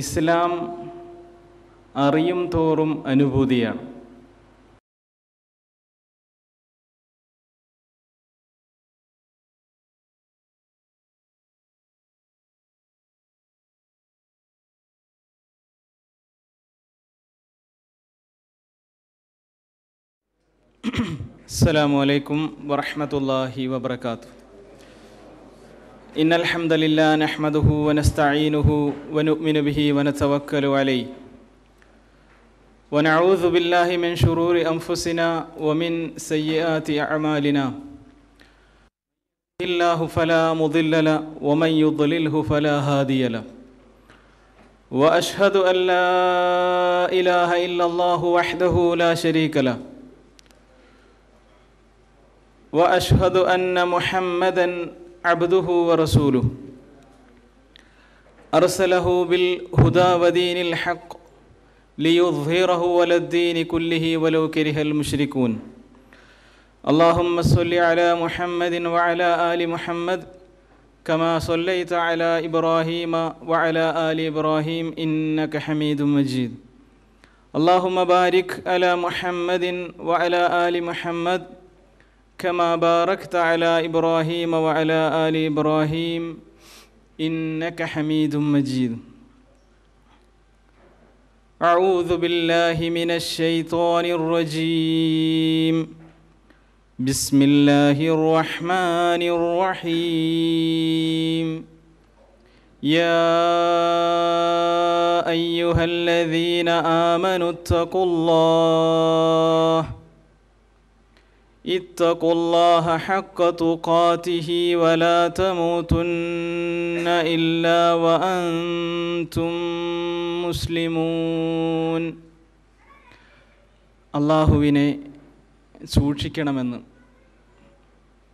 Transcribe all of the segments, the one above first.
ഇസ്ലാം അറിയും തോറും അനുഭൂതിയാണ് അസ്സാം വലൈക്കും വറഹമത്തല്ലാഹി വാത്തു إن الحمد لله نحمده ونستعينه ونؤمن به ونتوكل عليه ونعوذ بالله من شرور أنفسنا ومن سيئات أعمالنا الله فلا مضل له ومن يضلله فلا هادي له وأشهد أن لا إله إلا الله وحده لا شريك له وأشهد أن محمدًا عبده ورسوله أرسله بالهدى ودين الحق ليظهره ولا الدين كله ولو كره المشركون اللهم صل على محمد وعلى آل محمد كما صليت على إبراهيم وعلى آل إبراهيم إنك حميد مجيد اللهم بارك على محمد وعلى آل محمد كما باركت على إبراهيم وعلى آل إبراهيم إنك حميد مجيد أعوذ بالله من الشيطان الرجيم بسم الله الرحمن الرحيم يا أيها الذين آمنوا اتقوا الله اتقوا الله حق تقاته ولا تموتن إلا وأنتم മുസ്ലിമൂൻ അള്ളാഹുവിനെ സൂക്ഷിക്കണമെന്ന്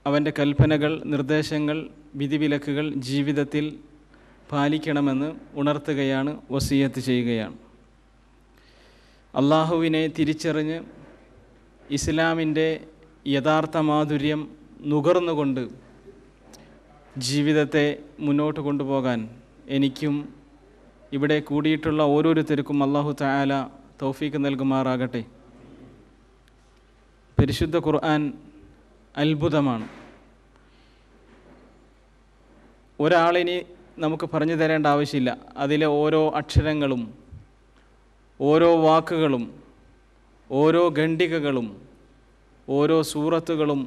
അവൻ്റെ കൽപ്പനകൾ നിർദ്ദേശങ്ങൾ വിധിവിലക്കുകൾ ജീവിതത്തിൽ പാലിക്കണമെന്ന് ഉണർത്തുകയാണ് വസീയത്ത് ചെയ്യുകയാണ് അള്ളാഹുവിനെ തിരിച്ചറിഞ്ഞ് ഇസ്ലാമിൻ്റെ യഥാർത്ഥ മാധുര്യം നുകർന്നുകൊണ്ട് ജീവിതത്തെ മുന്നോട്ട് കൊണ്ടുപോകാൻ എനിക്കും ഇവിടെ കൂടിയിട്ടുള്ള ഓരോരുത്തർക്കും അള്ളാഹു തായാല തൗഫീക്ക് നൽകുമാറാകട്ടെ പരിശുദ്ധ ഖുർആൻ അത്ഭുതമാണ് ഒരാളിനി നമുക്ക് പറഞ്ഞു തരേണ്ട ആവശ്യമില്ല അതിലെ ഓരോ അക്ഷരങ്ങളും ഓരോ വാക്കുകളും ഓരോ ഖണ്ഡികകളും ഓരോ സൂറത്തുകളും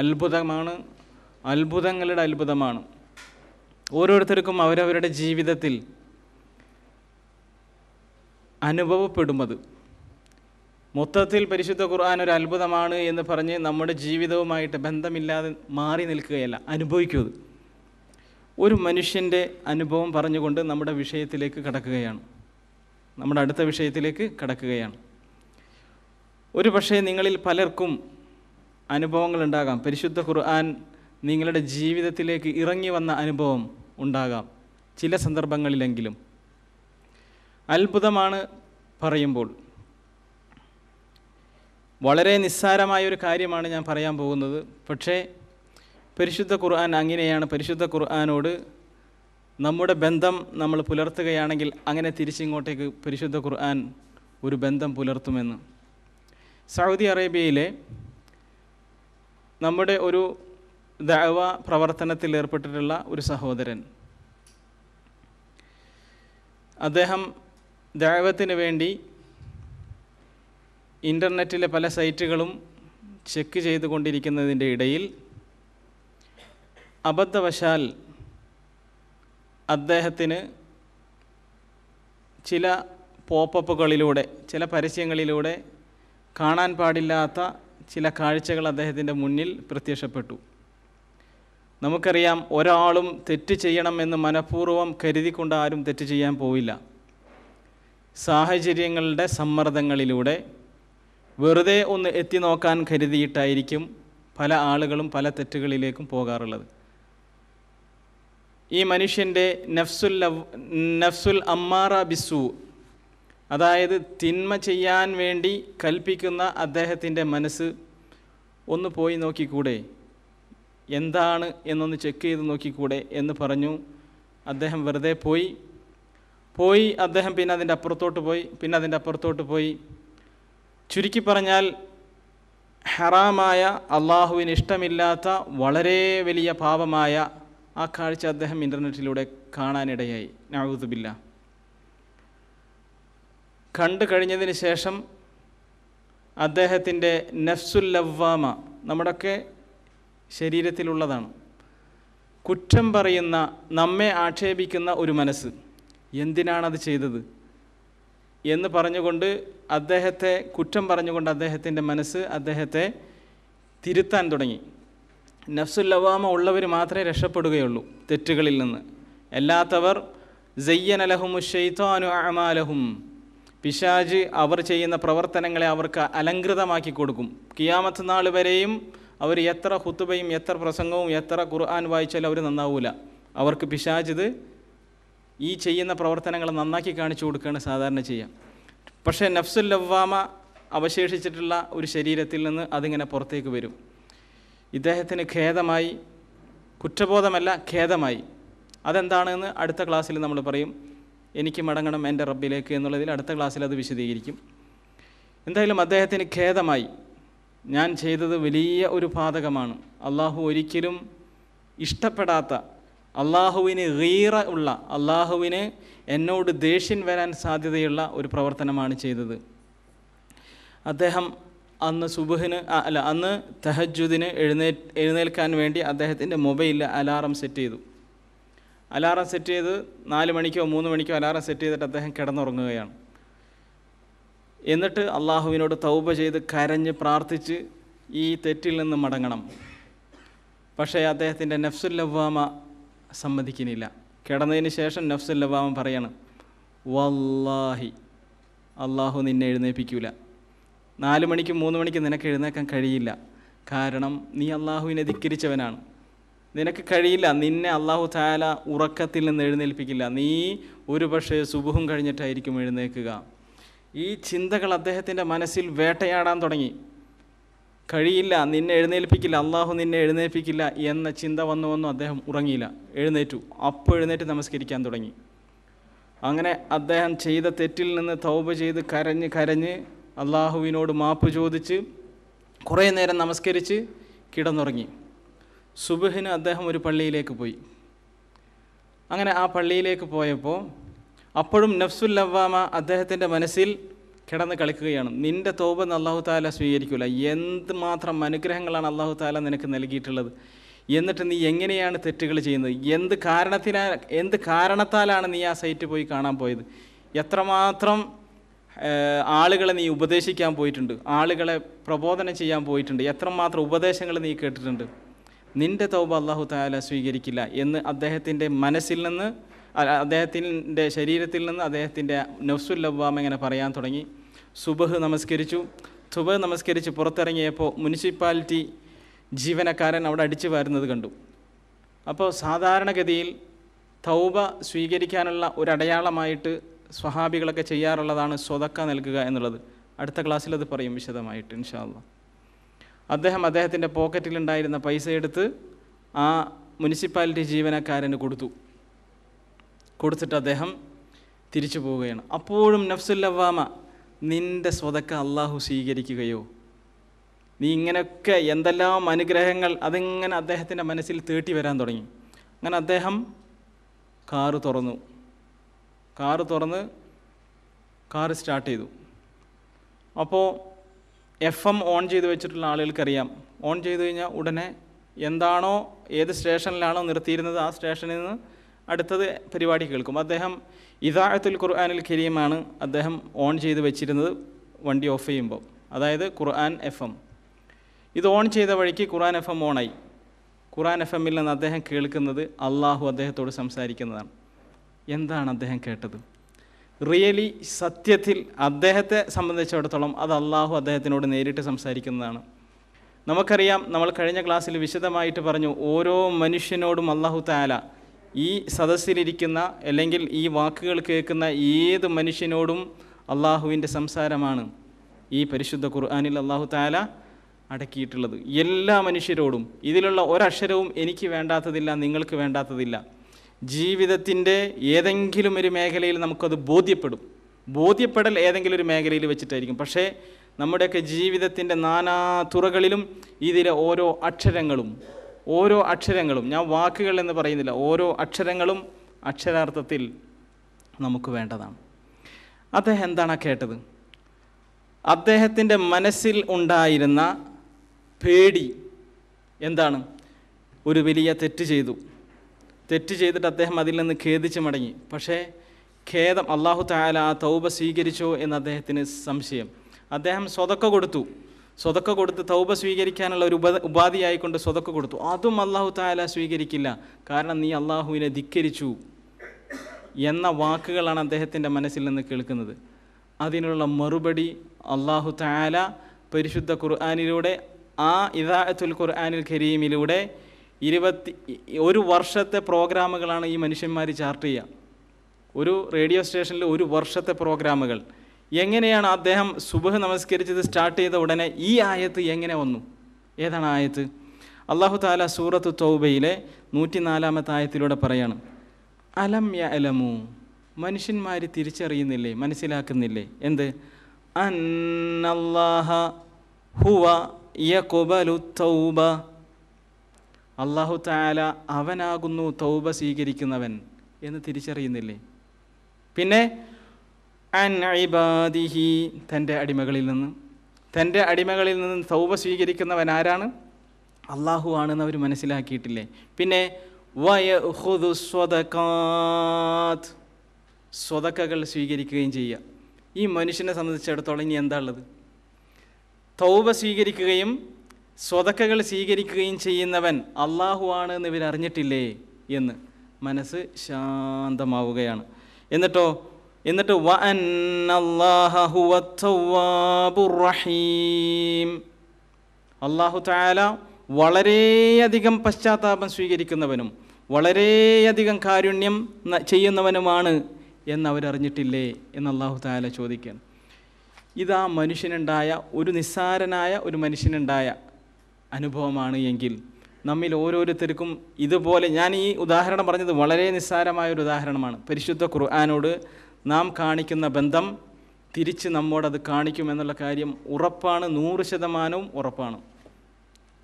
അത്ഭുതമാണ് അത്ഭുതങ്ങളുടെ അത്ഭുതമാണ് ഓരോരുത്തർക്കും അവരവരുടെ ജീവിതത്തിൽ അനുഭവപ്പെടുമത് മൊത്തത്തിൽ പരിശുദ്ധ ഖുർആൻ ഒരു അത്ഭുതമാണ് എന്ന് പറഞ്ഞ് നമ്മുടെ ജീവിതവുമായിട്ട് ബന്ധമില്ലാതെ മാറി നിൽക്കുകയല്ല അനുഭവിക്കുന്നത് ഒരു മനുഷ്യൻ്റെ അനുഭവം പറഞ്ഞുകൊണ്ട് നമ്മുടെ വിഷയത്തിലേക്ക് കടക്കുകയാണ് നമ്മുടെ അടുത്ത വിഷയത്തിലേക്ക് കടക്കുകയാണ് ഒരു പക്ഷേ നിങ്ങളിൽ പലർക്കും അനുഭവങ്ങളുണ്ടാകാം പരിശുദ്ധ ഖുർആൻ നിങ്ങളുടെ ജീവിതത്തിലേക്ക് ഇറങ്ങി വന്ന അനുഭവം ഉണ്ടാകാം ചില സന്ദർഭങ്ങളിലെങ്കിലും അത്ഭുതമാണ് പറയുമ്പോൾ വളരെ നിസ്സാരമായ ഒരു കാര്യമാണ് ഞാൻ പറയാൻ പോകുന്നത് പക്ഷേ പരിശുദ്ധ ഖുർആൻ അങ്ങനെയാണ് പരിശുദ്ധ ഖുർആനോട് നമ്മുടെ ബന്ധം നമ്മൾ പുലർത്തുകയാണെങ്കിൽ അങ്ങനെ തിരിച്ചിങ്ങോട്ടേക്ക് പരിശുദ്ധ ഖുർആൻ ഒരു ബന്ധം പുലർത്തുമെന്ന് സൗദി അറേബ്യയിലെ നമ്മുടെ ഒരു ദഅവ പ്രവർത്തനത്തിൽ ഏർപ്പെട്ടിട്ടുള്ള ഒരു സഹോദരൻ അദ്ദേഹം ദൈവത്തിന് വേണ്ടി ഇൻ്റർനെറ്റിലെ പല സൈറ്റുകളും ചെക്ക് ചെയ്തുകൊണ്ടിരിക്കുന്നതിൻ്റെ ഇടയിൽ അബദ്ധവശാൽ അദ്ദേഹത്തിന് ചില പോപ്പപ്പുകളിലൂടെ ചില പരസ്യങ്ങളിലൂടെ കാണാൻ പാടില്ലാത്ത ചില കാഴ്ചകൾ അദ്ദേഹത്തിൻ്റെ മുന്നിൽ പ്രത്യക്ഷപ്പെട്ടു നമുക്കറിയാം ഒരാളും തെറ്റ് ചെയ്യണമെന്ന് മനഃപൂർവ്വം കരുതിക്കൊണ്ട് ആരും തെറ്റ് ചെയ്യാൻ പോവില്ല സാഹചര്യങ്ങളുടെ സമ്മർദ്ദങ്ങളിലൂടെ വെറുതെ ഒന്ന് എത്തി നോക്കാൻ കരുതിയിട്ടായിരിക്കും പല ആളുകളും പല തെറ്റുകളിലേക്കും പോകാറുള്ളത് ഈ മനുഷ്യൻ്റെ നഫ്സുൽ നഫ്സുൽ അമ്മാറ ബിസു അതായത് തിന്മ ചെയ്യാൻ വേണ്ടി കൽപ്പിക്കുന്ന അദ്ദേഹത്തിൻ്റെ മനസ്സ് ഒന്ന് പോയി നോക്കിക്കൂടെ എന്താണ് എന്നൊന്ന് ചെക്ക് ചെയ്ത് നോക്കിക്കൂടെ എന്ന് പറഞ്ഞു അദ്ദേഹം വെറുതെ പോയി പോയി അദ്ദേഹം പിന്നെ അതിൻ്റെ അപ്പുറത്തോട്ട് പോയി പിന്നെ അതിൻ്റെ അപ്പുറത്തോട്ട് പോയി ചുരുക്കി പറഞ്ഞാൽ ഹറാമായ അള്ളാഹുവിന് ഇഷ്ടമില്ലാത്ത വളരെ വലിയ പാപമായ ആ കാഴ്ച അദ്ദേഹം ഇൻ്റർനെറ്റിലൂടെ കാണാനിടയായി നഴുതുബില്ല കണ്ടു കഴിഞ്ഞതിന് ശേഷം അദ്ദേഹത്തിൻ്റെ നഫ്സുൽ ലവ്വാമ നമ്മുടെയൊക്കെ ശരീരത്തിലുള്ളതാണ് കുറ്റം പറയുന്ന നമ്മെ ആക്ഷേപിക്കുന്ന ഒരു മനസ്സ് എന്തിനാണത് ചെയ്തത് എന്ന് പറഞ്ഞുകൊണ്ട് അദ്ദേഹത്തെ കുറ്റം പറഞ്ഞുകൊണ്ട് അദ്ദേഹത്തിൻ്റെ മനസ്സ് അദ്ദേഹത്തെ തിരുത്താൻ തുടങ്ങി നഫ്സുൽ ലവ്വാമ ഉള്ളവർ മാത്രമേ രക്ഷപ്പെടുകയുള്ളൂ തെറ്റുകളിൽ നിന്ന് അല്ലാത്തവർ ജയ്യനലഹും അനു അമാലഹും പിശാജ് അവർ ചെയ്യുന്ന പ്രവർത്തനങ്ങളെ അവർക്ക് അലങ്കൃതമാക്കി കൊടുക്കും കിയാമത്ത് നാൾ വരെയും അവർ എത്ര ഹുത്തുബയും എത്ര പ്രസംഗവും എത്ര ഖുർആൻ വായിച്ചാലും അവർ നന്നാവൂല അവർക്ക് പിശാജ് ഇത് ഈ ചെയ്യുന്ന പ്രവർത്തനങ്ങൾ നന്നാക്കി കാണിച്ചു കൊടുക്കുകയാണ് സാധാരണ ചെയ്യുക പക്ഷേ നഫ്സുൽ ലവ്വാമ അവശേഷിച്ചിട്ടുള്ള ഒരു ശരീരത്തിൽ നിന്ന് അതിങ്ങനെ പുറത്തേക്ക് വരും ഇദ്ദേഹത്തിന് ഖേദമായി കുറ്റബോധമല്ല ഖേദമായി അതെന്താണെന്ന് അടുത്ത ക്ലാസ്സിൽ നമ്മൾ പറയും എനിക്ക് മടങ്ങണം എൻ്റെ റബ്ബിലേക്ക് എന്നുള്ളതിൽ അടുത്ത ക്ലാസ്സിൽ അത് വിശദീകരിക്കും എന്തായാലും അദ്ദേഹത്തിന് ഖേദമായി ഞാൻ ചെയ്തത് വലിയ ഒരു പാതകമാണ് അള്ളാഹു ഒരിക്കലും ഇഷ്ടപ്പെടാത്ത അള്ളാഹുവിന് ഗീറ ഉള്ള അള്ളാഹുവിന് എന്നോട് ദേഷ്യം വരാൻ സാധ്യതയുള്ള ഒരു പ്രവർത്തനമാണ് ചെയ്തത് അദ്ദേഹം അന്ന് സുബുഹിന് അല്ല അന്ന് തഹജുദിന് എഴുന്നേ എഴുന്നേൽക്കാൻ വേണ്ടി അദ്ദേഹത്തിൻ്റെ മൊബൈലിൽ അലാറം സെറ്റ് ചെയ്തു അലാറം സെറ്റ് ചെയ്ത് നാല് മണിക്കോ മൂന്ന് മണിക്കോ അലാറം സെറ്റ് ചെയ്തിട്ട് അദ്ദേഹം കിടന്നുറങ്ങുകയാണ് എന്നിട്ട് അള്ളാഹുവിനോട് തൗബ ചെയ്ത് കരഞ്ഞ് പ്രാർത്ഥിച്ച് ഈ തെറ്റിൽ നിന്ന് മടങ്ങണം പക്ഷേ അദ്ദേഹത്തിൻ്റെ നഫ്സുൽ ലവ്വാമ സമ്മതിക്കുന്നില്ല കിടന്നതിന് ശേഷം നഫ്സുൽ ലവാമ പറയാണ് വല്ലാഹി അള്ളാഹു നിന്നെ എഴുന്നേൽപ്പിക്കൂല നാല് മണിക്കും മൂന്ന് മണിക്കും നിനക്ക് എഴുന്നേക്കാൻ കഴിയില്ല കാരണം നീ അള്ളാഹുവിനെ ധിക്കരിച്ചവനാണ് നിനക്ക് കഴിയില്ല നിന്നെ അള്ളാഹു താല ഉറക്കത്തിൽ നിന്ന് എഴുന്നേൽപ്പിക്കില്ല നീ ഒരു പക്ഷേ സുബുഹും കഴിഞ്ഞിട്ടായിരിക്കും എഴുന്നേൽക്കുക ഈ ചിന്തകൾ അദ്ദേഹത്തിൻ്റെ മനസ്സിൽ വേട്ടയാടാൻ തുടങ്ങി കഴിയില്ല നിന്നെ എഴുന്നേൽപ്പിക്കില്ല അള്ളാഹു നിന്നെ എഴുന്നേൽപ്പിക്കില്ല എന്ന ചിന്ത വന്നു വന്നു അദ്ദേഹം ഉറങ്ങിയില്ല എഴുന്നേറ്റു അപ്പോൾ എഴുന്നേറ്റ് നമസ്കരിക്കാൻ തുടങ്ങി അങ്ങനെ അദ്ദേഹം ചെയ്ത തെറ്റിൽ നിന്ന് തൗബ ചെയ്ത് കരഞ്ഞ് കരഞ്ഞ് അള്ളാഹുവിനോട് മാപ്പ് ചോദിച്ച് കുറേ നേരം നമസ്കരിച്ച് കിടന്നുറങ്ങി സുബഹിന് അദ്ദേഹം ഒരു പള്ളിയിലേക്ക് പോയി അങ്ങനെ ആ പള്ളിയിലേക്ക് പോയപ്പോൾ അപ്പോഴും നഫ്സുൽ ലവാമ അദ്ദേഹത്തിൻ്റെ മനസ്സിൽ കിടന്ന് കളിക്കുകയാണ് നിൻ്റെ തോപ അള്ളാഹു താല സ്വീകരിക്കില്ല എന്തുമാത്രം അനുഗ്രഹങ്ങളാണ് അള്ളാഹു താല നിനക്ക് നൽകിയിട്ടുള്ളത് എന്നിട്ട് നീ എങ്ങനെയാണ് തെറ്റുകൾ ചെയ്യുന്നത് എന്ത് കാരണത്തിനാ എന്ത് കാരണത്താലാണ് നീ ആ സൈറ്റ് പോയി കാണാൻ പോയത് എത്രമാത്രം ആളുകളെ നീ ഉപദേശിക്കാൻ പോയിട്ടുണ്ട് ആളുകളെ പ്രബോധനം ചെയ്യാൻ പോയിട്ടുണ്ട് എത്രമാത്രം ഉപദേശങ്ങൾ നീ കേട്ടിട്ടുണ്ട് നിന്റെ തൗബ അള്ളാഹു താല സ്വീകരിക്കില്ല എന്ന് അദ്ദേഹത്തിൻ്റെ മനസ്സിൽ നിന്ന് അദ്ദേഹത്തിൻ്റെ ശരീരത്തിൽ നിന്ന് അദ്ദേഹത്തിൻ്റെ നഫ്സുൽ ഇങ്ങനെ പറയാൻ തുടങ്ങി സുബഹ് നമസ്കരിച്ചു സുബഹ് നമസ്കരിച്ച് പുറത്തിറങ്ങിയപ്പോൾ മുനിസിപ്പാലിറ്റി ജീവനക്കാരൻ അവിടെ അടിച്ചു വരുന്നത് കണ്ടു അപ്പോൾ സാധാരണഗതിയിൽ തൗബ സ്വീകരിക്കാനുള്ള ഒരു അടയാളമായിട്ട് സ്വഹാബികളൊക്കെ ചെയ്യാറുള്ളതാണ് സ്വതക്ക നൽകുക എന്നുള്ളത് അടുത്ത ക്ലാസ്സിൽ അത് പറയും വിശദമായിട്ട് ഇൻഷാ അദ്ദേഹം അദ്ദേഹത്തിൻ്റെ പോക്കറ്റിലുണ്ടായിരുന്ന പൈസ എടുത്ത് ആ മുനിസിപ്പാലിറ്റി ജീവനക്കാരന് കൊടുത്തു കൊടുത്തിട്ട് അദ്ദേഹം തിരിച്ചു പോവുകയാണ് അപ്പോഴും നഫ്സുല്ലവാമ നിൻ്റെ സ്വതക്ക അള്ളാഹു സ്വീകരിക്കുകയോ നീ ഇങ്ങനെയൊക്കെ എന്തെല്ലാം അനുഗ്രഹങ്ങൾ അതിങ്ങനെ അദ്ദേഹത്തിൻ്റെ മനസ്സിൽ തേട്ടി വരാൻ തുടങ്ങി അങ്ങനെ അദ്ദേഹം കാറ് തുറന്നു കാറ് തുറന്ന് കാറ് സ്റ്റാർട്ട് ചെയ്തു അപ്പോൾ എഫ് എം ഓൺ ചെയ്ത് വെച്ചിട്ടുള്ള ആളുകൾക്കറിയാം ഓൺ ചെയ്ത് കഴിഞ്ഞാൽ ഉടനെ എന്താണോ ഏത് സ്റ്റേഷനിലാണോ നിർത്തിയിരുന്നത് ആ സ്റ്റേഷനിൽ നിന്ന് അടുത്തത് പരിപാടി കേൾക്കും അദ്ദേഹം ഇതാഴത്തുൽ ഖുർആാനിൽ കരീമാണ് അദ്ദേഹം ഓൺ ചെയ്ത് വെച്ചിരുന്നത് വണ്ടി ഓഫ് ചെയ്യുമ്പോൾ അതായത് ഖുർആൻ എഫ് എം ഇത് ഓൺ ചെയ്ത വഴിക്ക് ഖുർആൻ എഫ് എം ഓണായി ഖുർആൻ എഫ് എമ്മിൽ നിന്ന് അദ്ദേഹം കേൾക്കുന്നത് അള്ളാഹു അദ്ദേഹത്തോട് സംസാരിക്കുന്നതാണ് എന്താണ് അദ്ദേഹം കേട്ടത് റിയലി സത്യത്തിൽ അദ്ദേഹത്തെ സംബന്ധിച്ചിടത്തോളം അത് അള്ളാഹു അദ്ദേഹത്തിനോട് നേരിട്ട് സംസാരിക്കുന്നതാണ് നമുക്കറിയാം നമ്മൾ കഴിഞ്ഞ ക്ലാസ്സിൽ വിശദമായിട്ട് പറഞ്ഞു ഓരോ മനുഷ്യനോടും അള്ളാഹു താല ഈ സദസ്സിലിരിക്കുന്ന അല്ലെങ്കിൽ ഈ വാക്കുകൾ കേൾക്കുന്ന ഏത് മനുഷ്യനോടും അള്ളാഹുവിൻ്റെ സംസാരമാണ് ഈ പരിശുദ്ധ ഖുർആാനിൽ അള്ളാഹു താല അടക്കിയിട്ടുള്ളത് എല്ലാ മനുഷ്യരോടും ഇതിലുള്ള ഒരക്ഷരവും എനിക്ക് വേണ്ടാത്തതില്ല നിങ്ങൾക്ക് വേണ്ടാത്തതില്ല ജീവിതത്തിൻ്റെ ഏതെങ്കിലും ഒരു മേഖലയിൽ നമുക്കത് ബോധ്യപ്പെടും ബോധ്യപ്പെടൽ ഏതെങ്കിലും ഒരു മേഖലയിൽ വെച്ചിട്ടായിരിക്കും പക്ഷേ നമ്മുടെയൊക്കെ ജീവിതത്തിൻ്റെ നാനാ തുറകളിലും ഇതിലെ ഓരോ അക്ഷരങ്ങളും ഓരോ അക്ഷരങ്ങളും ഞാൻ വാക്കുകൾ എന്ന് പറയുന്നില്ല ഓരോ അക്ഷരങ്ങളും അക്ഷരാർത്ഥത്തിൽ നമുക്ക് വേണ്ടതാണ് അദ്ദേഹം എന്താണ് കേട്ടത് അദ്ദേഹത്തിൻ്റെ മനസ്സിൽ ഉണ്ടായിരുന്ന പേടി എന്താണ് ഒരു വലിയ തെറ്റ് ചെയ്തു തെറ്റ് ചെയ്തിട്ട് അദ്ദേഹം അതിൽ നിന്ന് ഖേദിച്ച് മടങ്ങി പക്ഷേ ഖേദം അള്ളാഹു തായാല ആ തൗബ സ്വീകരിച്ചോ എന്ന് അദ്ദേഹത്തിന് സംശയം അദ്ദേഹം സ്വതക്ക കൊടുത്തു സ്വതക്ക കൊടുത്ത് തൗബ സ്വീകരിക്കാനുള്ള ഒരു ഉപ ഉപാധിയായിക്കൊണ്ട് സ്വതക്ക കൊടുത്തു അതും അള്ളാഹു തായാല സ്വീകരിക്കില്ല കാരണം നീ അള്ളാഹുവിനെ ധിക്കരിച്ചു എന്ന വാക്കുകളാണ് അദ്ദേഹത്തിൻ്റെ മനസ്സിൽ നിന്ന് കേൾക്കുന്നത് അതിനുള്ള മറുപടി അള്ളാഹു തായാല പരിശുദ്ധ ഖുർആാനിലൂടെ ആ ഇദാഅത്തുൽ ഖുർആാനിൽ കരീമിലൂടെ ഇരുപത്തി ഒരു വർഷത്തെ പ്രോഗ്രാമുകളാണ് ഈ മനുഷ്യന്മാർ ചാർട്ട് ചെയ്യുക ഒരു റേഡിയോ സ്റ്റേഷനിൽ ഒരു വർഷത്തെ പ്രോഗ്രാമുകൾ എങ്ങനെയാണ് അദ്ദേഹം സുബഹ് നമസ്കരിച്ചത് സ്റ്റാർട്ട് ചെയ്ത ഉടനെ ഈ ആയത്ത് എങ്ങനെ വന്നു ഏതാണ് ആയത്ത് അള്ളാഹു താല സൂറത്ത് തൗബയിലെ നൂറ്റിനാലാമത്തെ ആയത്തിലൂടെ പറയാണ് അലം യ അലമു മനുഷ്യന്മാർ തിരിച്ചറിയുന്നില്ലേ മനസ്സിലാക്കുന്നില്ലേ എന്ത് അന്നല്ലാഹ ഹുവ യ തൗബ അള്ളാഹു താല അവനാകുന്നു തൗബ സ്വീകരിക്കുന്നവൻ എന്ന് തിരിച്ചറിയുന്നില്ലേ പിന്നെ അൻ ഇബാദിഹി തൻ്റെ അടിമകളിൽ നിന്ന് തൻ്റെ അടിമകളിൽ നിന്ന് തൗബ സ്വീകരിക്കുന്നവൻ ആരാണ് അള്ളാഹു ആണെന്ന് അവർ മനസ്സിലാക്കിയിട്ടില്ലേ പിന്നെ സ്വതക്കകൾ സ്വീകരിക്കുകയും ചെയ്യുക ഈ മനുഷ്യനെ സംബന്ധിച്ചിടത്തോളം ഇനി എന്താ ഉള്ളത് തൗബ സ്വീകരിക്കുകയും സ്വതക്കകൾ സ്വീകരിക്കുകയും ചെയ്യുന്നവൻ ആണ് എന്ന് ഇവരറിഞ്ഞിട്ടില്ലേ എന്ന് മനസ്സ് ശാന്തമാവുകയാണ് എന്നിട്ടോ എന്നിട്ട് അള്ളാഹു താല വളരെയധികം പശ്ചാത്താപം സ്വീകരിക്കുന്നവനും വളരെയധികം കാരുണ്യം ചെയ്യുന്നവനുമാണ് എന്ന് എന്ന് അള്ളാഹു താല ചോദിക്കുകയാണ് ഇതാ മനുഷ്യനുണ്ടായ ഒരു നിസ്സാരനായ ഒരു മനുഷ്യനുണ്ടായ അനുഭവമാണ് എങ്കിൽ നമ്മിൽ ഓരോരുത്തർക്കും ഇതുപോലെ ഞാൻ ഈ ഉദാഹരണം പറഞ്ഞത് വളരെ നിസ്സാരമായ ഒരു ഉദാഹരണമാണ് പരിശുദ്ധ ഖുർആാനോട് നാം കാണിക്കുന്ന ബന്ധം തിരിച്ച് നമ്മോടത് കാണിക്കുമെന്നുള്ള കാര്യം ഉറപ്പാണ് നൂറ് ശതമാനവും ഉറപ്പാണ്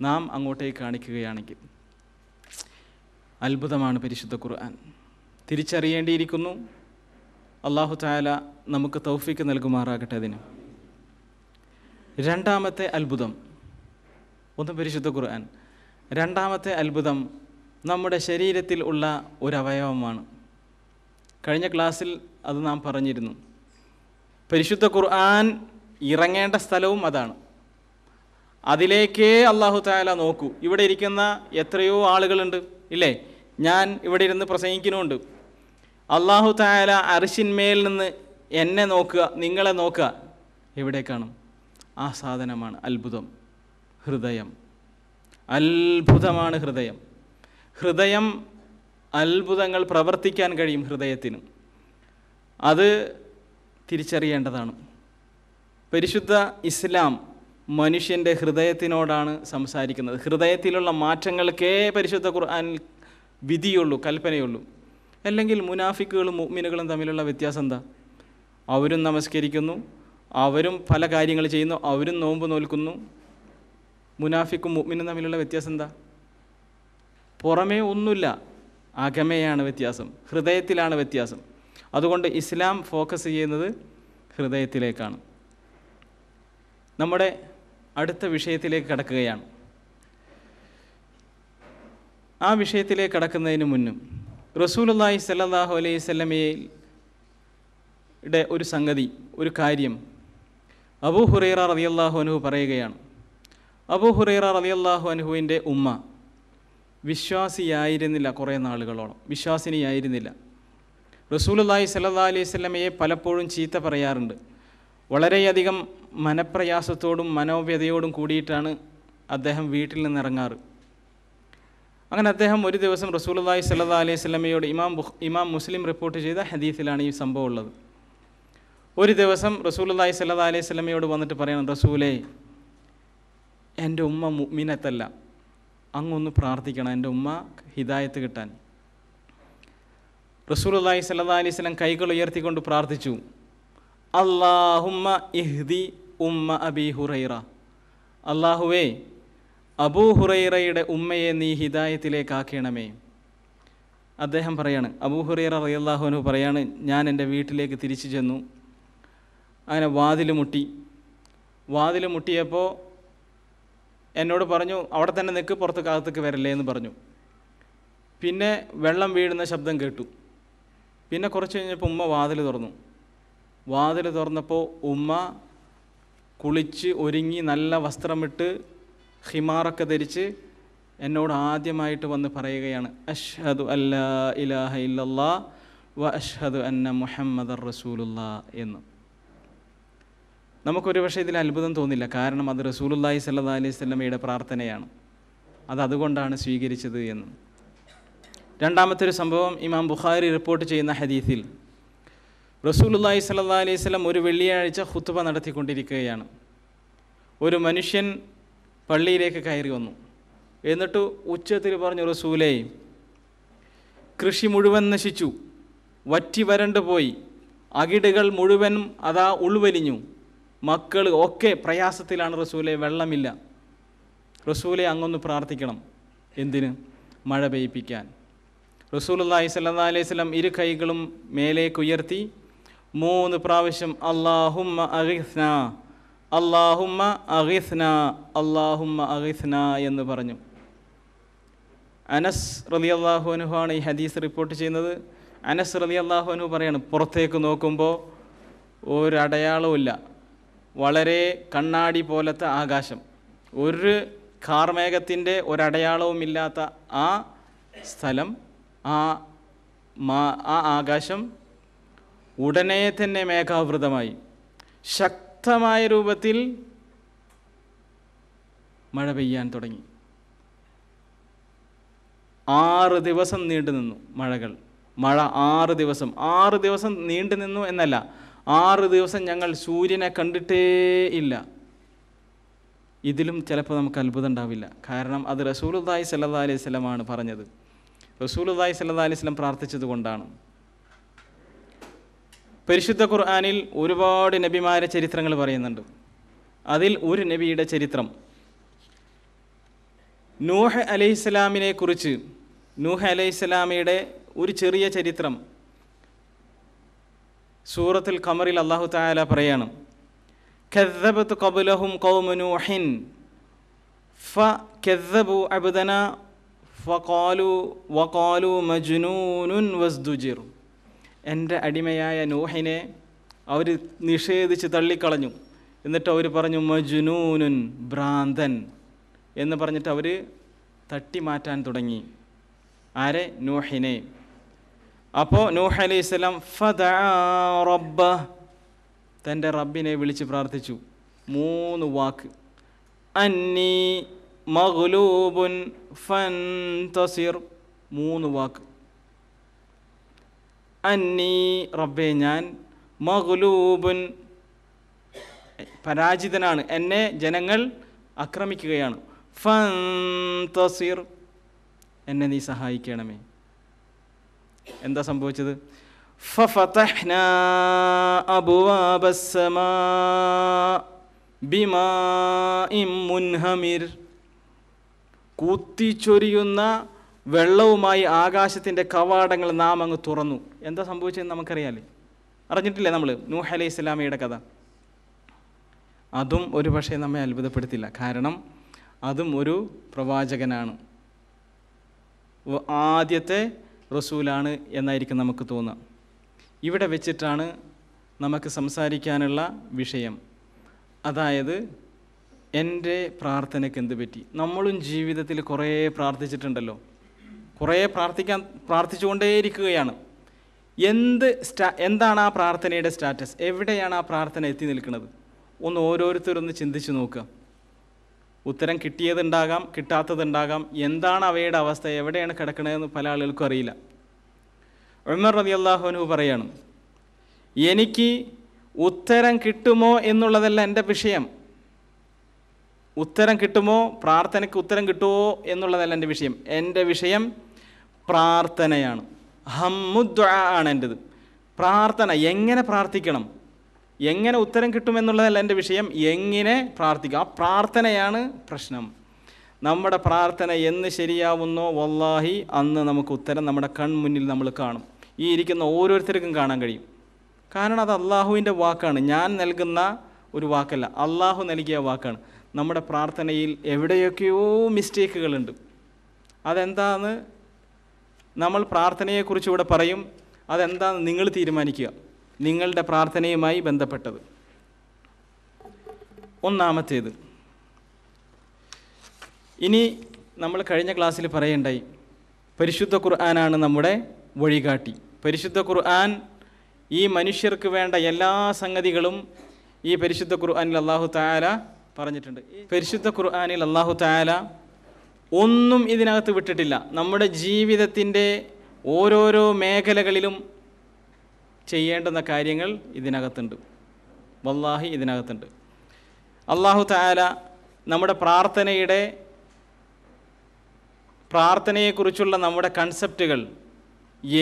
നാം അങ്ങോട്ടേക്ക് കാണിക്കുകയാണെങ്കിൽ അത്ഭുതമാണ് പരിശുദ്ധ ഖുർആൻ തിരിച്ചറിയേണ്ടിയിരിക്കുന്നു അള്ളാഹു താല നമുക്ക് തൗഫിക്ക് നൽകുമാറാകട്ടെ അതിന് രണ്ടാമത്തെ അത്ഭുതം ഒന്ന് പരിശുദ്ധ ഖുർആൻ രണ്ടാമത്തെ അത്ഭുതം നമ്മുടെ ശരീരത്തിൽ ഉള്ള ഒരവയവമാണ് കഴിഞ്ഞ ക്ലാസ്സിൽ അത് നാം പറഞ്ഞിരുന്നു പരിശുദ്ധ ഖുർആൻ ഇറങ്ങേണ്ട സ്ഥലവും അതാണ് അതിലേക്കേ അള്ളാഹു താല നോക്കൂ ഇവിടെ ഇരിക്കുന്ന എത്രയോ ആളുകളുണ്ട് ഇല്ലേ ഞാൻ ഇവിടെ ഇരുന്ന് പ്രസംഗിക്കുന്നുണ്ട് അള്ളാഹു താല അറിശിന്മേൽ നിന്ന് എന്നെ നോക്കുക നിങ്ങളെ നോക്കുക എവിടെ കാണും ആ സാധനമാണ് അത്ഭുതം ഹൃദയം അത്ഭുതമാണ് ഹൃദയം ഹൃദയം അത്ഭുതങ്ങൾ പ്രവർത്തിക്കാൻ കഴിയും ഹൃദയത്തിന് അത് തിരിച്ചറിയേണ്ടതാണ് പരിശുദ്ധ ഇസ്ലാം മനുഷ്യൻ്റെ ഹൃദയത്തിനോടാണ് സംസാരിക്കുന്നത് ഹൃദയത്തിലുള്ള മാറ്റങ്ങൾക്കേ പരിശുദ്ധ ഖുർആാനിൽ വിധിയുള്ളൂ കൽപ്പനയുള്ളൂ അല്ലെങ്കിൽ മുനാഫിക്കുകളും മുഗ്മിനുകളും തമ്മിലുള്ള വ്യത്യാസം എന്താ അവരും നമസ്കരിക്കുന്നു അവരും പല കാര്യങ്ങൾ ചെയ്യുന്നു അവരും നോമ്പ് നോൽക്കുന്നു മുനാഫിക്കും മുഗ്മിനും തമ്മിലുള്ള വ്യത്യാസം എന്താ പുറമേ ഒന്നുമില്ല അകമേയാണ് വ്യത്യാസം ഹൃദയത്തിലാണ് വ്യത്യാസം അതുകൊണ്ട് ഇസ്ലാം ഫോക്കസ് ചെയ്യുന്നത് ഹൃദയത്തിലേക്കാണ് നമ്മുടെ അടുത്ത വിഷയത്തിലേക്ക് കടക്കുകയാണ് ആ വിഷയത്തിലേക്ക് കടക്കുന്നതിന് മുന്നും റസൂലുല്ലാഹി സല്ലാഹു അലൈഹി സ്വല്ലമയുടെ ഒരു സംഗതി ഒരു കാര്യം അബൂ ഹുറൈറ റതിയല്ലാഹു പറയുകയാണ് അബൂ ഹുറൈറ അലി അള്ളാഹു അനുഹുവിൻ്റെ ഉമ്മ വിശ്വാസിയായിരുന്നില്ല കുറേ നാളുകളോളം വിശ്വാസിനിയായിരുന്നില്ല റസൂലുല്ലാഹി സല്ലാ അലൈഹി സ്വലമയെ പലപ്പോഴും ചീത്ത പറയാറുണ്ട് വളരെയധികം മനപ്രയാസത്തോടും മനോവ്യതയോടും കൂടിയിട്ടാണ് അദ്ദേഹം വീട്ടിൽ നിന്നിറങ്ങാറ് അങ്ങനെ അദ്ദേഹം ഒരു ദിവസം റസൂലുല്ലാഹി സല്ലാ അലൈഹി സ്വലമയോട് ഇമാം ഇമാം മുസ്ലിം റിപ്പോർട്ട് ചെയ്ത ഹദീസിലാണ് ഈ സംഭവം ഉള്ളത് ഒരു ദിവസം റസൂലുല്ലാഹി സല്ലാ അലൈഹി സ്വലമയോട് വന്നിട്ട് പറയണം റസൂലേ എൻ്റെ ഉമ്മ മുഅ്മിനത്തല്ല അങ്ങൊന്ന് പ്രാർത്ഥിക്കണം എൻ്റെ ഉമ്മ ഹിദായത്ത് കിട്ടാൻ റസൂലി സല്ലാ അലൈഹി സ്വലം കൈകൾ ഉയർത്തിക്കൊണ്ട് പ്രാർത്ഥിച്ചു അള്ളാഹുമ്മ ഇഹ്ദി ഉമ്മ അബി ഹുറൈറ അള്ളാഹുവേ അബൂ ഹുറൈറയുടെ ഉമ്മയെ നീ ഹിദായത്തിലേക്ക് ആക്കണമേ അദ്ദേഹം പറയാണ് അബൂ ഹുറൈറ റയ്യല്ലാഹുനു പറയാണ് ഞാൻ എൻ്റെ വീട്ടിലേക്ക് തിരിച്ചു ചെന്നു അങ്ങനെ വാതിൽ മുട്ടി വാതിൽ മുട്ടിയപ്പോൾ എന്നോട് പറഞ്ഞു അവിടെ തന്നെ നിൽക്ക് പുറത്ത് കാകത്തേക്ക് വരല്ലേ എന്ന് പറഞ്ഞു പിന്നെ വെള്ളം വീഴുന്ന ശബ്ദം കേട്ടു പിന്നെ കുറച്ച് കഴിഞ്ഞപ്പോൾ ഉമ്മ വാതിൽ തുറന്നു വാതിൽ തുറന്നപ്പോൾ ഉമ്മ കുളിച്ച് ഒരുങ്ങി നല്ല വസ്ത്രമിട്ട് ഹിമാറൊക്കെ ധരിച്ച് എന്നോട് ആദ്യമായിട്ട് വന്ന് പറയുകയാണ് അഷ്ഹദു അല്ലാ ഇലാഹ ഇല്ലല്ലാ വ അഷ്ഹദു അന്ന മുഹമ്മദ് റസൂലുള്ള എന്ന് നമുക്കൊരു പക്ഷേ ഇതിൽ അത്ഭുതം തോന്നില്ല കാരണം അത് റസൂലുല്ലാഹി സല്ലാ അലൈഹി സ്വലമയുടെ പ്രാർത്ഥനയാണ് അത് അതുകൊണ്ടാണ് സ്വീകരിച്ചത് എന്ന് രണ്ടാമത്തെ ഒരു സംഭവം ഇമാം ബുഖാരി റിപ്പോർട്ട് ചെയ്യുന്ന ഹദീസിൽ റസൂലുല്ലാഹി സല്ലാ അലൈഹി സ്വലം ഒരു വെള്ളിയാഴ്ച ഹുത്തുബ നടത്തിക്കൊണ്ടിരിക്കുകയാണ് ഒരു മനുഷ്യൻ പള്ളിയിലേക്ക് കയറി വന്നു എന്നിട്ട് ഉച്ചത്തിൽ പറഞ്ഞു റസൂലേ കൃഷി മുഴുവൻ നശിച്ചു വറ്റി വരണ്ടുപോയി അകിടുകൾ മുഴുവനും അതാ ഉൾവലിഞ്ഞു മക്കൾ ഒക്കെ പ്രയാസത്തിലാണ് റസൂലെ വെള്ളമില്ല റസൂലെ അങ്ങൊന്ന് പ്രാർത്ഥിക്കണം എന്തിന് മഴ പെയ്യിപ്പിക്കാൻ റസൂൽ സല്ലാ അലൈഹി സ്വലം ഇരു കൈകളും ഉയർത്തി മൂന്ന് പ്രാവശ്യം അള്ളാഹുമ്മ അഹിസ്ന അള്ളാഹുമ്മ അഹിസ്ന അള്ളാഹുമ്മ അഹിസ്ന എന്ന് പറഞ്ഞു അനസ് റലി അള്ളാഹു ആണ് ഈ ഹദീസ് റിപ്പോർട്ട് ചെയ്യുന്നത് അനസ് റലി അള്ളാഹുനു പറയാണ് പുറത്തേക്ക് നോക്കുമ്പോൾ ഒരടയാളവും ഇല്ല വളരെ കണ്ണാടി പോലത്തെ ആകാശം ഒരു കാർമേഘത്തിൻ്റെ ഇല്ലാത്ത ആ സ്ഥലം ആ മാ ആ ആകാശം ഉടനെ തന്നെ മേഘാവൃതമായി ശക്തമായ രൂപത്തിൽ മഴ പെയ്യാൻ തുടങ്ങി ആറ് ദിവസം നീണ്ടു നിന്നു മഴകൾ മഴ ആറ് ദിവസം ആറ് ദിവസം നീണ്ടു നിന്നു എന്നല്ല ആറ് ദിവസം ഞങ്ങൾ സൂര്യനെ കണ്ടിട്ടേ ഇല്ല ഇതിലും ചിലപ്പോൾ നമുക്ക് അത്ഭുതം ഉണ്ടാവില്ല കാരണം അത് റസൂലുദായി സല്ലാ അലൈഹി ആണ് പറഞ്ഞത് റസൂലുദായി സല്ലാ അലൈഹി വസല്ലം പ്രാർത്ഥിച്ചത് കൊണ്ടാണ് പരിശുദ്ധ ഖുർആാനിൽ ഒരുപാട് നബിമാരെ ചരിത്രങ്ങൾ പറയുന്നുണ്ട് അതിൽ ഒരു നബിയുടെ ചരിത്രം നൂഹ് അലൈഹിസ്സലാമിനെ കുറിച്ച് നൂഹ് അലൈഹിസ്സലാമിയുടെ ഒരു ചെറിയ ചരിത്രം സൂറത്തുൽ ഖമറിൽ അള്ളാഹു താല പറയാണ് കെദ്ദബത്ത് കബുലഹും കൗമനൂഹിൻ ഫ കെദ്ദബു അബുദന ഫാലു വകാലു മജ്നൂനുൻ വസ്ദുജിർ എൻ്റെ അടിമയായ നൂഹിനെ അവർ നിഷേധിച്ച് തള്ളിക്കളഞ്ഞു എന്നിട്ട് അവർ പറഞ്ഞു മജ്നൂനുൻ ഭ്രാന്തൻ എന്ന് പറഞ്ഞിട്ട് അവർ തട്ടി മാറ്റാൻ തുടങ്ങി ആരെ നൂഹിനെ അപ്പോൾ നൂഹ് അലൈഹി സ്വലാം ഫദ റബ്ബ തൻ്റെ റബ്ബിനെ വിളിച്ച് പ്രാർത്ഥിച്ചു മൂന്ന് വാക്ക് അന്നി മഗ്ലൂബുൻ ഫൻതസിർ മൂന്ന് വാക്ക് അന്നി റബ്ബെ ഞാൻ മഗ്ലൂബുൻ പരാജിതനാണ് എന്നെ ജനങ്ങൾ ആക്രമിക്കുകയാണ് ഫൻതസിർ എന്നെ നീ സഹായിക്കണമേ എന്താ സംഭവിച്ചത് കൂത്തിച്ചൊരിയുന്ന വെള്ളവുമായി ആകാശത്തിൻ്റെ കവാടങ്ങൾ നാം അങ്ങ് തുറന്നു എന്താ സംഭവിച്ചതെന്ന് നമുക്കറിയാലേ അറിഞ്ഞിട്ടില്ലേ നമ്മൾ നൂഹ് അലൈഹി ഇസ്ലാമിയുടെ കഥ അതും ഒരു പക്ഷേ നമ്മെ അത്ഭുതപ്പെടുത്തില്ല കാരണം അതും ഒരു പ്രവാചകനാണ് ആദ്യത്തെ റസൂലാണ് എന്നായിരിക്കും നമുക്ക് തോന്നുക ഇവിടെ വെച്ചിട്ടാണ് നമുക്ക് സംസാരിക്കാനുള്ള വിഷയം അതായത് എൻ്റെ പ്രാർത്ഥനയ്ക്ക് എന്ത് പറ്റി നമ്മളും ജീവിതത്തിൽ കുറേ പ്രാർത്ഥിച്ചിട്ടുണ്ടല്ലോ കുറേ പ്രാർത്ഥിക്കാൻ പ്രാർത്ഥിച്ചുകൊണ്ടേയിരിക്കുകയാണ് എന്ത് സ്റ്റാ എന്താണ് ആ പ്രാർത്ഥനയുടെ സ്റ്റാറ്റസ് എവിടെയാണ് ആ പ്രാർത്ഥന എത്തി നിൽക്കുന്നത് ഒന്ന് ഓരോരുത്തരൊന്ന് ചിന്തിച്ച് നോക്കുക ഉത്തരം കിട്ടിയതുണ്ടാകാം കിട്ടാത്തതുണ്ടാകാം എന്താണ് അവയുടെ അവസ്ഥ എവിടെയാണ് കിടക്കണതെന്ന് പല ആളുകൾക്കും അറിയില്ല ഉമർ റബി അള്ളാഹുനു പറയാണ് എനിക്ക് ഉത്തരം കിട്ടുമോ എന്നുള്ളതല്ല എൻ്റെ വിഷയം ഉത്തരം കിട്ടുമോ പ്രാർത്ഥനയ്ക്ക് ഉത്തരം കിട്ടുമോ എന്നുള്ളതല്ല എൻ്റെ വിഷയം എൻ്റെ വിഷയം പ്രാർത്ഥനയാണ് ഹമ്മുദ്വ ആണ് എൻ്റെത് പ്രാർത്ഥന എങ്ങനെ പ്രാർത്ഥിക്കണം എങ്ങനെ ഉത്തരം കിട്ടുമെന്നുള്ളതല്ല എൻ്റെ വിഷയം എങ്ങനെ പ്രാർത്ഥിക്കുക ആ പ്രാർത്ഥനയാണ് പ്രശ്നം നമ്മുടെ പ്രാർത്ഥന എന്ന് ശരിയാവുന്നോ വല്ലാഹി അന്ന് നമുക്ക് ഉത്തരം നമ്മുടെ കൺമുന്നിൽ നമ്മൾ കാണും ഈ ഇരിക്കുന്ന ഓരോരുത്തർക്കും കാണാൻ കഴിയും കാരണം അത് അള്ളാഹുവിൻ്റെ വാക്കാണ് ഞാൻ നൽകുന്ന ഒരു വാക്കല്ല അള്ളാഹു നൽകിയ വാക്കാണ് നമ്മുടെ പ്രാർത്ഥനയിൽ എവിടെയൊക്കെയോ മിസ്റ്റേക്കുകളുണ്ട് അതെന്താന്ന് നമ്മൾ പ്രാർത്ഥനയെക്കുറിച്ച് ഇവിടെ പറയും അതെന്താന്ന് നിങ്ങൾ തീരുമാനിക്കുക നിങ്ങളുടെ പ്രാർത്ഥനയുമായി ബന്ധപ്പെട്ടത് ഒന്നാമത്തേത് ഇനി നമ്മൾ കഴിഞ്ഞ ക്ലാസ്സിൽ പറയേണ്ടായി പരിശുദ്ധ ഖുർആനാണ് നമ്മുടെ വഴികാട്ടി പരിശുദ്ധ ഖുർആൻ ഈ മനുഷ്യർക്ക് വേണ്ട എല്ലാ സംഗതികളും ഈ പരിശുദ്ധ ഖുർആാനിൽ അള്ളാഹു താല പറഞ്ഞിട്ടുണ്ട് പരിശുദ്ധ ഖുർആാനിൽ അള്ളാഹു താല ഒന്നും ഇതിനകത്ത് വിട്ടിട്ടില്ല നമ്മുടെ ജീവിതത്തിൻ്റെ ഓരോരോ മേഖലകളിലും ചെയ്യേണ്ടുന്ന കാര്യങ്ങൾ ഇതിനകത്തുണ്ട് വല്ലാഹി ഇതിനകത്തുണ്ട് അള്ളാഹു താല നമ്മുടെ പ്രാർത്ഥനയുടെ പ്രാർത്ഥനയെക്കുറിച്ചുള്ള നമ്മുടെ കൺസെപ്റ്റുകൾ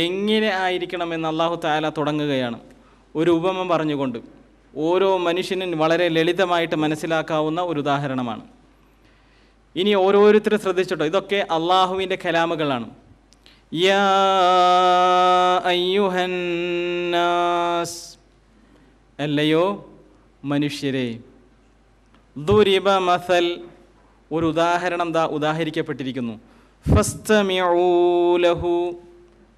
എങ്ങനെ ആയിരിക്കണമെന്ന് അള്ളാഹു താല തുടങ്ങുകയാണ് ഒരു ഉപമ പറഞ്ഞുകൊണ്ട് ഓരോ മനുഷ്യനും വളരെ ലളിതമായിട്ട് മനസ്സിലാക്കാവുന്ന ഒരു ഉദാഹരണമാണ് ഇനി ഓരോരുത്തരും ശ്രദ്ധിച്ചിട്ടോ ഇതൊക്കെ അള്ളാഹുവിൻ്റെ കലാമുകളാണ് يا الناس അല്ലയോ മനുഷ്യരെ ദുരിബ മസൽ ഒരു ഉദാഹരണം ദാ ഉദാഹരിക്കപ്പെട്ടിരിക്കുന്നു ഫസ്തമിഊലഹു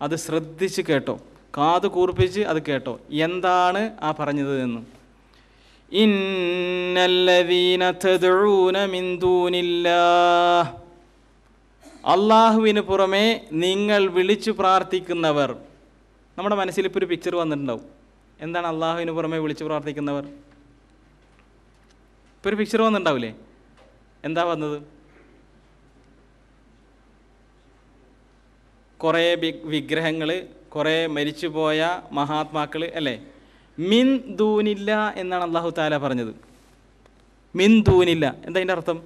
അത് ശ്രദ്ധിച്ച് കേട്ടോ കാത് കൂർപ്പിച്ച് അത് കേട്ടോ എന്താണ് ആ പറഞ്ഞത് എന്ന് ഇന്നല്ലവീന തദൂന മിന്ദൂനില്ലാ അള്ളാഹുവിന് പുറമേ നിങ്ങൾ വിളിച്ചു പ്രാർത്ഥിക്കുന്നവർ നമ്മുടെ മനസ്സിൽ ഇപ്പോൾ ഒരു പിക്ചർ വന്നിട്ടുണ്ടാവും എന്താണ് അള്ളാഹുവിന് പുറമെ വിളിച്ചു പ്രാർത്ഥിക്കുന്നവർ ഇപ്പോൾ ഒരു പിക്ചർ വന്നിട്ടുണ്ടാവില്ലേ എന്താ വന്നത് കുറേ വിഗ്രഹങ്ങൾ കുറേ മരിച്ചുപോയ മഹാത്മാക്കൾ അല്ലേ മിൻ ദൂനില്ല എന്നാണ് അള്ളാഹു താല പറഞ്ഞത് മിൻ ദൂനില്ല എന്താ അതിൻ്റെ അർത്ഥം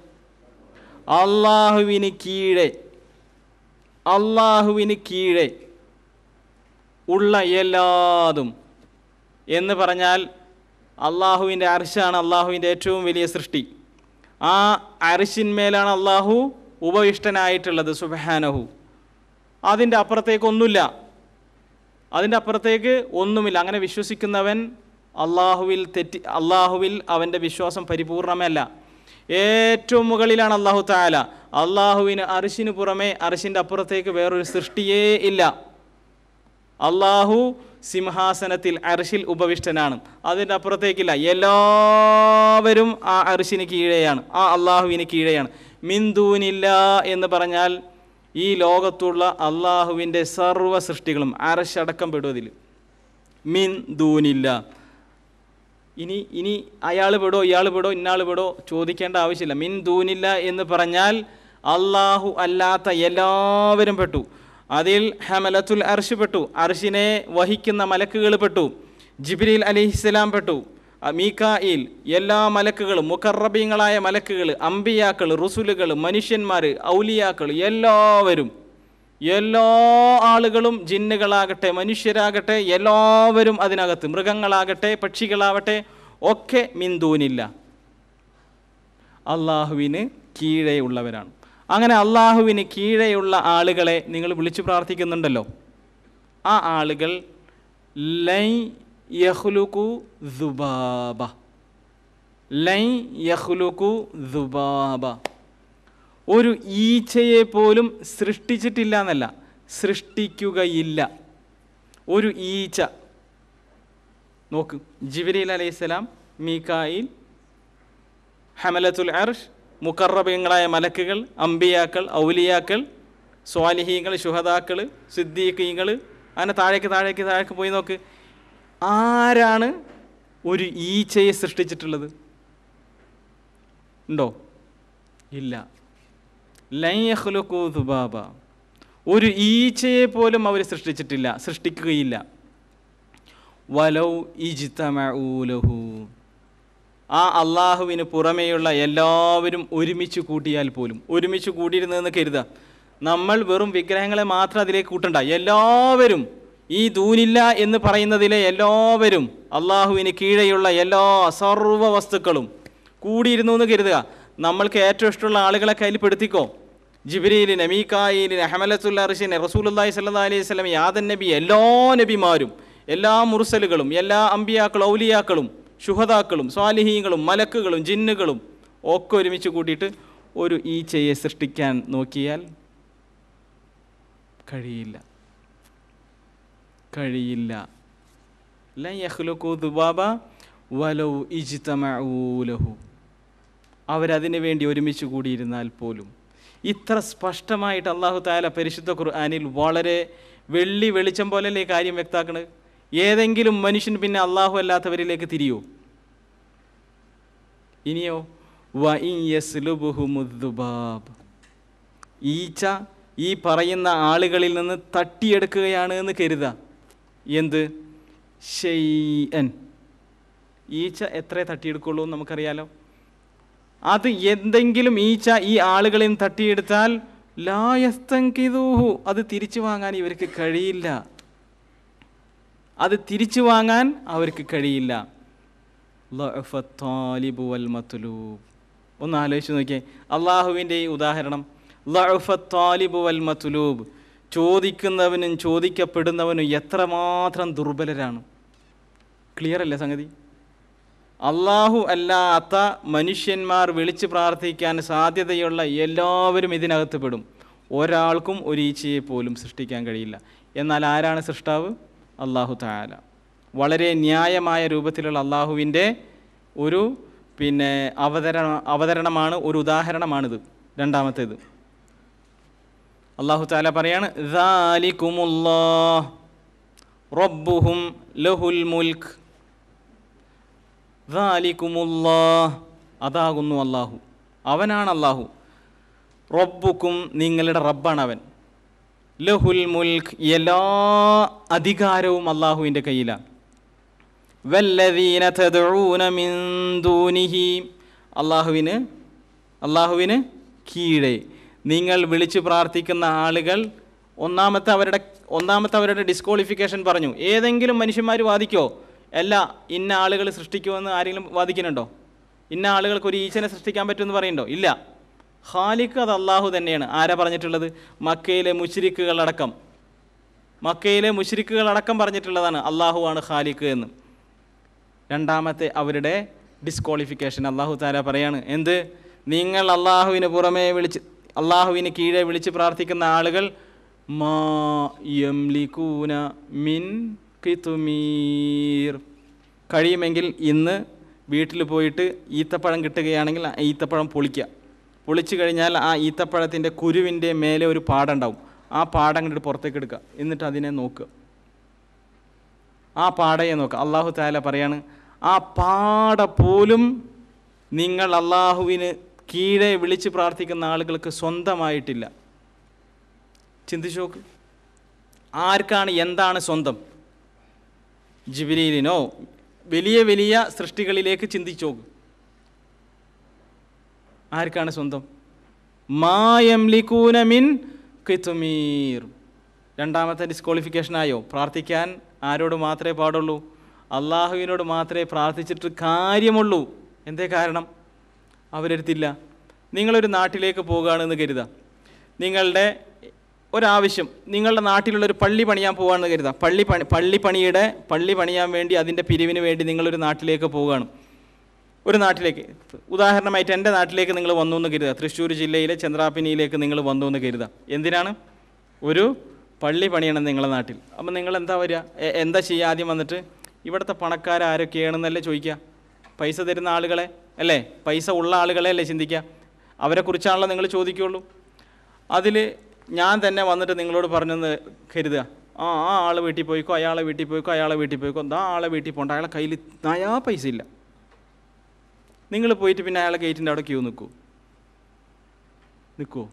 അള്ളാഹുവിന് കീഴെ അള്ളാഹുവിന് കീഴെ ഉള്ള എല്ലാതും എന്ന് പറഞ്ഞാൽ അള്ളാഹുവിൻ്റെ അരിശാണ് അള്ളാഹുവിൻ്റെ ഏറ്റവും വലിയ സൃഷ്ടി ആ അരിശിന്മേലാണ് അള്ളാഹു ഉപവിഷ്ടനായിട്ടുള്ളത് സുബഹാനഹു അതിൻ്റെ അപ്പുറത്തേക്കൊന്നുമില്ല അതിൻ്റെ അപ്പുറത്തേക്ക് ഒന്നുമില്ല അങ്ങനെ വിശ്വസിക്കുന്നവൻ അള്ളാഹുവിൽ തെറ്റി അള്ളാഹുവിൽ അവൻ്റെ വിശ്വാസം പരിപൂർണമല്ല ഏറ്റവും മുകളിലാണ് അള്ളാഹു താല അള്ളാഹുവിന് അർഷിന് പുറമെ അർഷിൻ്റെ അപ്പുറത്തേക്ക് വേറൊരു സൃഷ്ടിയേ ഇല്ല അള്ളാഹു സിംഹാസനത്തിൽ അർശിൽ ഉപവിഷ്ടനാണ് അതിൻ്റെ അപ്പുറത്തേക്കില്ല എല്ലാവരും ആ അർഷിന് കീഴെയാണ് ആ അള്ളാഹുവിന് കീഴെയാണ് മിന്ദൂനില്ല എന്ന് പറഞ്ഞാൽ ഈ ലോകത്തുള്ള അള്ളാഹുവിൻ്റെ സർവ്വ സൃഷ്ടികളും അറശടക്കം പെടുവതിൽ മിൻ ദൂനില്ല ഇനി ഇനി അയാൾ വിടോ ഇയാൾ വിടോ ഇന്നാൾ വിടോ ചോദിക്കേണ്ട ആവശ്യമില്ല മിൻ ദൂനില്ല എന്ന് പറഞ്ഞാൽ അള്ളാഹു അല്ലാത്ത എല്ലാവരും പെട്ടു അതിൽ ഹമലത്തുൽ അർഷ് പെട്ടു അർഷിനെ വഹിക്കുന്ന മലക്കുകൾ പെട്ടു ജിബ്രീൽ അലിഹിസ്ലാം പെട്ടു മീക്കായിൽ എല്ലാ മലക്കുകളും മുഖറബീങ്ങളായ മലക്കുകൾ അമ്പിയാക്കൾ റുസുലുകൾ മനുഷ്യന്മാർ ഔലിയാക്കൾ എല്ലാവരും എല്ലാ ആളുകളും ജിന്നുകളാകട്ടെ മനുഷ്യരാകട്ടെ എല്ലാവരും അതിനകത്ത് മൃഗങ്ങളാകട്ടെ പക്ഷികളാവട്ടെ ഒക്കെ മിന്തൂനില്ല അള്ളാഹുവിന് കീഴെയുള്ളവരാണ് അങ്ങനെ അള്ളാഹുവിന് കീഴെയുള്ള ആളുകളെ നിങ്ങൾ വിളിച്ചു പ്രാർത്ഥിക്കുന്നുണ്ടല്ലോ ആ ആളുകൾ ലൈ യഹ്ലുക്കു ദുബാബ ലൈ യഹ്ലുക്കു ദുബാബ ഒരു ഈച്ചയെ പോലും സൃഷ്ടിച്ചിട്ടില്ല എന്നല്ല സൃഷ്ടിക്കുകയില്ല ഒരു ഈച്ച നോക്ക് ജിബിരിൽ അലൈഹിസ്സലാം മീക്കായിൽ ഹമലത്തുൽ അർഷ് മുക്കറബിങ്ങളായ മലക്കുകൾ അമ്പിയാക്കൾ ഔലിയാക്കൾ സ്വാലിഹീങ്ങൾ ശുഹദാക്കൾ സിദ്ദീഖീങ്ങൾ അങ്ങനെ താഴേക്ക് താഴേക്ക് താഴേക്ക് പോയി നോക്ക് ആരാണ് ഒരു ഈച്ചയെ സൃഷ്ടിച്ചിട്ടുള്ളത് ഉണ്ടോ ഇല്ല ലൈഹ്ലുക്കൂ ഒരു ഈച്ചയെ പോലും അവർ സൃഷ്ടിച്ചിട്ടില്ല സൃഷ്ടിക്കുകയില്ല വലൗ ഇജിത്തമൂലഹു ആ അള്ളാഹുവിന് പുറമെയുള്ള എല്ലാവരും ഒരുമിച്ച് കൂട്ടിയാൽ പോലും ഒരുമിച്ച് കൂട്ടിയിരുന്നതെന്ന് കരുതുക നമ്മൾ വെറും വിഗ്രഹങ്ങളെ മാത്രം അതിലേക്ക് കൂട്ടണ്ട എല്ലാവരും ഈ ദൂനില്ല എന്ന് പറയുന്നതിലെ എല്ലാവരും അള്ളാഹുവിന് കീഴെയുള്ള എല്ലാ സർവ്വ വസ്തുക്കളും കൂടിയിരുന്നു എന്ന് കരുതുക നമ്മൾക്ക് ഏറ്റവും ഇഷ്ടമുള്ള ആളുകളെ കയ്യിൽപ്പെടുത്തിക്കോ പെടുത്തിക്കോ ജിബ്രീലിന് അമീക്കായിലിന് അഹമലത്തുൽ അർഷിന് റസൂലുല്ലാഹി സല്ലാ അലൈഹി സ്വലം യാദൻ നബി എല്ലാ നബിമാരും എല്ലാ മുർസലുകളും എല്ലാ അമ്പിയാക്കളും ഔലിയാക്കളും ശുഹതാക്കളും സ്വാലിഹീങ്ങളും മലക്കുകളും ജിന്നുകളും ഒക്കെ ഒരുമിച്ച് കൂട്ടിയിട്ട് ഒരു ഈച്ചയെ സൃഷ്ടിക്കാൻ നോക്കിയാൽ കഴിയില്ല കഴിയില്ല ദുബാബ അവരതിനു വേണ്ടി ഒരുമിച്ച് കൂടിയിരുന്നാൽ പോലും ഇത്ര സ്പഷ്ടമായിട്ട് അള്ളാഹു താല പരിശുദ്ധ ഖുർആാനിൽ വളരെ വെള്ളി വെളിച്ചം പോലല്ലേ കാര്യം വ്യക്താക്കണത് ഏതെങ്കിലും മനുഷ്യൻ പിന്നെ അള്ളാഹു അല്ലാത്തവരിലേക്ക് തിരിയോ ഇനിയോ ഈച്ച ഈ പറയുന്ന ആളുകളിൽ നിന്ന് തട്ടിയെടുക്കുകയാണ് എന്ന് കരുത എന്ത് ഷെയ്യൻ ഈച്ച എത്ര തട്ടിയെടുക്കുള്ളൂ നമുക്കറിയാലോ അത് എന്തെങ്കിലും ഈച്ച ഈ ആളുകളെയും തട്ടിയെടുത്താൽ ലായസ്തങ്കിതൂഹു അത് തിരിച്ചു വാങ്ങാൻ ഇവർക്ക് കഴിയില്ല അത് തിരിച്ചു വാങ്ങാൻ അവർക്ക് കഴിയില്ല ഒന്ന് ആലോചിച്ച് നോക്കിയേ അള്ളാഹുവിൻ്റെ ഈ ഉദാഹരണം മത്തുലൂബ് ചോദിക്കുന്നവനും ചോദിക്കപ്പെടുന്നവനും എത്രമാത്രം ദുർബലരാണ് ക്ലിയർ അല്ലേ സംഗതി അള്ളാഹു അല്ലാത്ത മനുഷ്യന്മാർ വിളിച്ച് പ്രാർത്ഥിക്കാൻ സാധ്യതയുള്ള എല്ലാവരും ഇതിനകത്ത് പെടും ഒരാൾക്കും ഒരു പോലും സൃഷ്ടിക്കാൻ കഴിയില്ല എന്നാൽ ആരാണ് സൃഷ്ടാവ് അള്ളാഹു താല വളരെ ന്യായമായ രൂപത്തിലുള്ള അള്ളാഹുവിൻ്റെ ഒരു പിന്നെ അവതരണ അവതരണമാണ് ഒരു ഉദാഹരണമാണിത് രണ്ടാമത്തേത് അള്ളാഹു താല പറയാണ് റബ്ബുഹും ലഹുൽ മുൽക് ദാലിക്കുമുല്ലാ അതാകുന്നു അള്ളാഹു അവനാണ് അള്ളാഹു റബ്ബുക്കും നിങ്ങളുടെ റബ്ബാണ് അവൻ ലഹുൽ മുൽഖ് എല്ലാ അധികാരവും അള്ളാഹുവിൻ്റെ കയ്യിലാണ് വല്ലവീന തദൂന മിന്ദൂനിഹി അള്ളാഹുവിന് അള്ളാഹുവിന് കീഴേ നിങ്ങൾ വിളിച്ചു പ്രാർത്ഥിക്കുന്ന ആളുകൾ ഒന്നാമത്തെ അവരുടെ ഒന്നാമത്തെ അവരുടെ ഡിസ്ക്വാളിഫിക്കേഷൻ പറഞ്ഞു ഏതെങ്കിലും മനുഷ്യന്മാർ വാദിക്കോ അല്ല ഇന്ന ആളുകൾ സൃഷ്ടിക്കുമെന്ന് ആരെങ്കിലും വാദിക്കുന്നുണ്ടോ ഇന്ന ആളുകൾക്ക് ഒരു ഈശനെ സൃഷ്ടിക്കാൻ പറ്റുമെന്ന് പറയുന്നുണ്ടോ ഇല്ല ഖാലിഖ് അത് അള്ളാഹു തന്നെയാണ് ആരാ പറഞ്ഞിട്ടുള്ളത് മക്കയിലെ മുഷിരിക്കുകളടക്കം മക്കയിലെ മുഷിരിക്കുകളടക്കം പറഞ്ഞിട്ടുള്ളതാണ് ആണ് ഖാലിഖ് എന്ന് രണ്ടാമത്തെ അവരുടെ ഡിസ്ക്വാളിഫിക്കേഷൻ അള്ളാഹു താര പറയാണ് എന്ത് നിങ്ങൾ അള്ളാഹുവിന് പുറമേ വിളിച്ച് അള്ളാഹുവിന് കീഴെ വിളിച്ച് പ്രാർത്ഥിക്കുന്ന ആളുകൾ മാ യംലിക്കൂന മിൻ കിത്തുമീർ കഴിയുമെങ്കിൽ ഇന്ന് വീട്ടിൽ പോയിട്ട് ഈത്തപ്പഴം കിട്ടുകയാണെങ്കിൽ ആ ഈത്തപ്പഴം പൊളിക്കുക പൊളിച്ചു കഴിഞ്ഞാൽ ആ ഈത്തപ്പഴത്തിൻ്റെ കുരുവിൻ്റെ മേലെ ഒരു പാടുണ്ടാവും ആ പാടം കണ്ടിട്ട് പുറത്തേക്ക് എടുക്കുക എന്നിട്ട് അതിനെ നോക്കുക ആ പാടയെ നോക്കുക അള്ളാഹു താല പറയാണ് ആ പാട പോലും നിങ്ങൾ അള്ളാഹുവിന് കീഴെ വിളിച്ച് പ്രാർത്ഥിക്കുന്ന ആളുകൾക്ക് സ്വന്തമായിട്ടില്ല ചിന്തിച്ചു നോക്ക് ആർക്കാണ് എന്താണ് സ്വന്തം ജിബിലീലിനോ വലിയ വലിയ സൃഷ്ടികളിലേക്ക് ചിന്തിച്ചോ ആർക്കാണ് സ്വന്തം മായംലിക്കൂനമിൻ മിൻ കിത്തുമീർ രണ്ടാമത്തെ ഡിസ്ക്വാളിഫിക്കേഷനായോ പ്രാർത്ഥിക്കാൻ ആരോട് മാത്രമേ പാടുള്ളൂ അള്ളാഹുവിനോട് മാത്രമേ പ്രാർത്ഥിച്ചിട്ട് കാര്യമുള്ളൂ എന്തേ കാരണം അവരെടുത്തില്ല നിങ്ങളൊരു നാട്ടിലേക്ക് പോകുകയാണെന്ന് കരുതാം നിങ്ങളുടെ ഒരാവശ്യം നിങ്ങളുടെ നാട്ടിലുള്ള ഒരു പള്ളി പണിയാൻ പോകുകയാണെന്ന് കരുതാം പള്ളി പണി പള്ളിപ്പണിയുടെ പള്ളി പണിയാൻ വേണ്ടി അതിൻ്റെ പിരിവിന് വേണ്ടി നിങ്ങളൊരു നാട്ടിലേക്ക് പോവുകയാണ് ഒരു നാട്ടിലേക്ക് ഉദാഹരണമായിട്ട് എൻ്റെ നാട്ടിലേക്ക് നിങ്ങൾ വന്നു എന്ന് കരുതുക തൃശ്ശൂർ ജില്ലയിലെ ചന്ദ്രാപിനിയിലേക്ക് നിങ്ങൾ വന്നു എന്ന് കരുതുക എന്തിനാണ് ഒരു പള്ളി പണിയണം നിങ്ങളുടെ നാട്ടിൽ അപ്പം നിങ്ങൾ എന്താ വരിക എന്താ ചെയ്യുക ആദ്യം വന്നിട്ട് ഇവിടുത്തെ പണക്കാരാരൊക്കെയാണെന്നല്ലേ ചോദിക്കുക പൈസ തരുന്ന ആളുകളെ അല്ലേ പൈസ ഉള്ള ആളുകളെ അല്ലേ ചിന്തിക്കുക അവരെക്കുറിച്ചാണല്ലോ നിങ്ങൾ ചോദിക്കുകയുള്ളൂ അതിൽ ഞാൻ തന്നെ വന്നിട്ട് നിങ്ങളോട് പറഞ്ഞെന്ന് കരുതുക ആ ആ ആളെ വീട്ടിൽ പോയിക്കോ അയാളെ വീട്ടിൽ പോയിക്കോ അയാളെ വീട്ടിൽ പോയിക്കോ എന്താ ആളെ വീട്ടിൽ പോകണ്ട അയാളെ കയ്യിൽ നയാ പൈസ ഇല്ല നിങ്ങൾ പോയിട്ട് പിന്നെ അയാളെ ഗേറ്റിൻ്റെ അവിടെ ക്യൂ നിൽക്കൂ നിൽക്കുമോ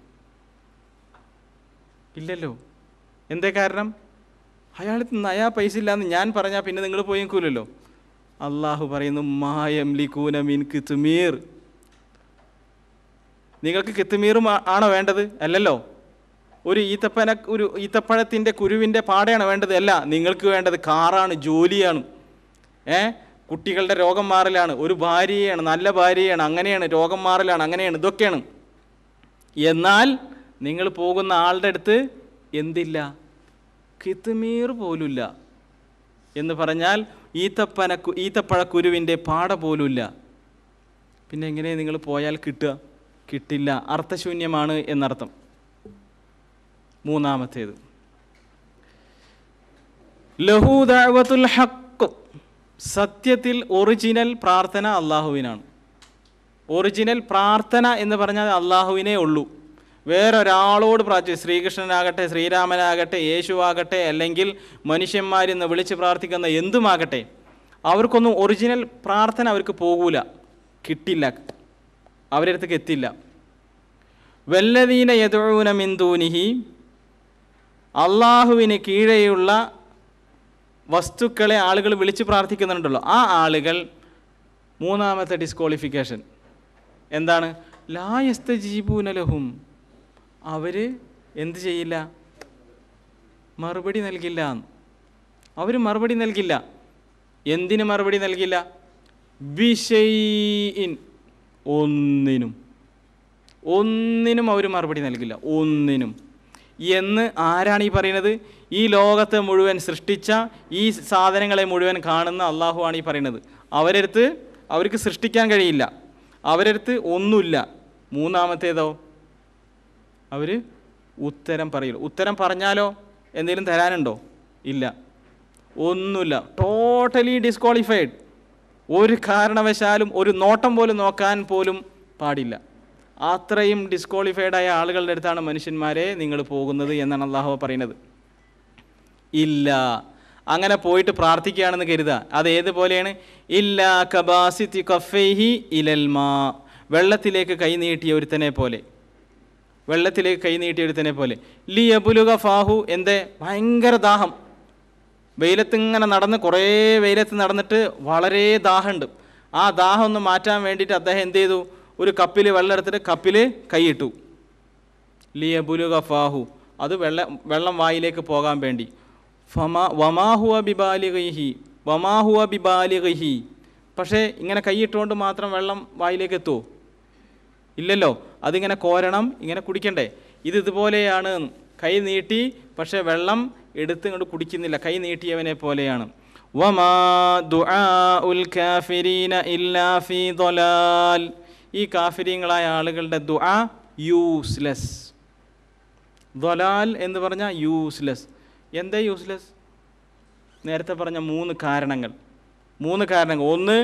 ഇല്ലല്ലോ എന്തേ കാരണം അയാൾ നയാ പൈസ ഇല്ലാന്ന് ഞാൻ പറഞ്ഞാൽ പിന്നെ നിങ്ങൾ പോയി നിൽക്കൂലല്ലോ അള്ളാഹു പറയുന്നു മായം ലിക്കൂന മീൻ കിത്തുമീർ നിങ്ങൾക്ക് കിത്തുമീറും ആണോ വേണ്ടത് അല്ലല്ലോ ഒരു ഈത്തപ്പന ഒരു ഈത്തപ്പഴത്തിൻ്റെ കുരുവിൻ്റെ പാടയാണ് വേണ്ടത് അല്ല നിങ്ങൾക്ക് വേണ്ടത് കാറാണ് ജോലിയാണ് ഏ കുട്ടികളുടെ രോഗം മാറലാണ് ഒരു ഭാര്യയാണ് നല്ല ഭാര്യയാണ് അങ്ങനെയാണ് രോഗം മാറലാണ് അങ്ങനെയാണ് ഇതൊക്കെയാണ് എന്നാൽ നിങ്ങൾ പോകുന്ന ആളുടെ അടുത്ത് എന്തില്ല കിത്തുമീർ പോലുമില്ല എന്ന് പറഞ്ഞാൽ ഈത്തപ്പന ഈത്തപ്പഴക്കുരുവിൻ്റെ പാട പോലുമില്ല പിന്നെ എങ്ങനെ നിങ്ങൾ പോയാൽ കിട്ടുക കിട്ടില്ല അർത്ഥശൂന്യമാണ് എന്നർത്ഥം മൂന്നാമത്തേത് ലഹു ദഅവത്തുൽ സത്യത്തിൽ ഒറിജിനൽ പ്രാർത്ഥന അള്ളാഹുവിനാണ് ഒറിജിനൽ പ്രാർത്ഥന എന്ന് പറഞ്ഞാൽ അള്ളാഹുവിനേ ഉള്ളൂ വേറൊരാളോട് പ്രാർത്ഥി ശ്രീകൃഷ്ണനാകട്ടെ ശ്രീരാമനാകട്ടെ യേശുവാകട്ടെ അല്ലെങ്കിൽ മനുഷ്യന്മാരെന്ന് വിളിച്ച് പ്രാർത്ഥിക്കുന്ന എന്തുമാകട്ടെ അവർക്കൊന്നും ഒറിജിനൽ പ്രാർത്ഥന അവർക്ക് പോകൂല കിട്ടില്ല അവരടുത്തേക്ക് എത്തില്ല വല്ലതീന യദൂന അള്ളാഹുവിന് കീഴെയുള്ള വസ്തുക്കളെ ആളുകൾ വിളിച്ച് പ്രാർത്ഥിക്കുന്നുണ്ടല്ലോ ആ ആളുകൾ മൂന്നാമത്തെ ഡിസ്ക്വാളിഫിക്കേഷൻ എന്താണ് ലായസ്ത ജീപൂനലഹും അവർ എന്ത് ചെയ്യില്ല മറുപടി നൽകില്ല അവർ മറുപടി നൽകില്ല എന്തിന് മറുപടി നൽകില്ല വിഷയിൻ ഒന്നിനും ഒന്നിനും അവർ മറുപടി നൽകില്ല ഒന്നിനും എന്ന് ആരാണ് ഈ പറയുന്നത് ഈ ലോകത്തെ മുഴുവൻ സൃഷ്ടിച്ച ഈ സാധനങ്ങളെ മുഴുവൻ കാണുന്ന അള്ളാഹു ആണ് ഈ പറയുന്നത് അവരടുത്ത് അവർക്ക് സൃഷ്ടിക്കാൻ കഴിയില്ല അവരടുത്ത് ഒന്നുമില്ല മൂന്നാമത്തേതോ അവർ ഉത്തരം പറയില്ല ഉത്തരം പറഞ്ഞാലോ എന്തെങ്കിലും തരാനുണ്ടോ ഇല്ല ഒന്നുമില്ല ടോട്ടലി ഡിസ്ക്വാളിഫൈഡ് ഒരു കാരണവശാലും ഒരു നോട്ടം പോലും നോക്കാൻ പോലും പാടില്ല അത്രയും ഡിസ്ക്വാളിഫൈഡായ ആളുകളുടെ അടുത്താണ് മനുഷ്യന്മാരെ നിങ്ങൾ പോകുന്നത് എന്നാണ് അള്ളാഹു പറയുന്നത് ഇല്ല അങ്ങനെ പോയിട്ട് പ്രാർത്ഥിക്കുകയാണെന്ന് കരുതുക അത് ഏതുപോലെയാണ് ഇല്ല കബാസി കഫേഹി ഇലൽമാ വെള്ളത്തിലേക്ക് കൈ നീട്ടിയ ഒരുത്തനെ പോലെ വെള്ളത്തിലേക്ക് കൈ നീട്ടിയ ഒരുത്തനെ പോലെ ലി അബുലുക ഫാഹു എൻ്റെ ഭയങ്കര ദാഹം വെയിലത്ത് ഇങ്ങനെ നടന്ന് കുറേ വെയിലത്ത് നടന്നിട്ട് വളരെ ദാഹമുണ്ട് ആ ദാഹം ഒന്ന് മാറ്റാൻ വേണ്ടിയിട്ട് അദ്ദേഹം എന്ത് ചെയ്തു ഒരു കപ്പിൽ വെള്ളം എടുത്തിട്ട് കപ്പിൽ കൈയിട്ടു ലിയബുലു ഗഫാഹു അത് വെള്ളം വെള്ളം വായിലേക്ക് പോകാൻ വേണ്ടി ഫമാ വമാഹുവ ബിബാലിഹി വമാഹുവ ബിബാലിഹി പക്ഷേ ഇങ്ങനെ കൈയിട്ടുകൊണ്ട് മാത്രം വെള്ളം വായിലേക്ക് എത്തുമോ ഇല്ലല്ലോ അതിങ്ങനെ കോരണം ഇങ്ങനെ കുടിക്കണ്ടേ ഇത് ഇതുപോലെയാണ് കൈ നീട്ടി പക്ഷേ വെള്ളം എടുത്ത് ഇങ്ങോട്ട് കുടിക്കുന്നില്ല കൈ നീട്ടിയവനെ പോലെയാണ് വമാ ദുആ ഉൽ കാഫിരീന ഇല്ലാ ഫീ ദലാൽ ഈ കാഫിരിയങ്ങളായ ആളുകളുടെ ദുആ യൂസ്ലെസ് ദൊലാൽ എന്ന് പറഞ്ഞാൽ യൂസ്ലെസ് എന്തേ യൂസ്ലെസ് നേരത്തെ പറഞ്ഞ മൂന്ന് കാരണങ്ങൾ മൂന്ന് കാരണങ്ങൾ ഒന്ന്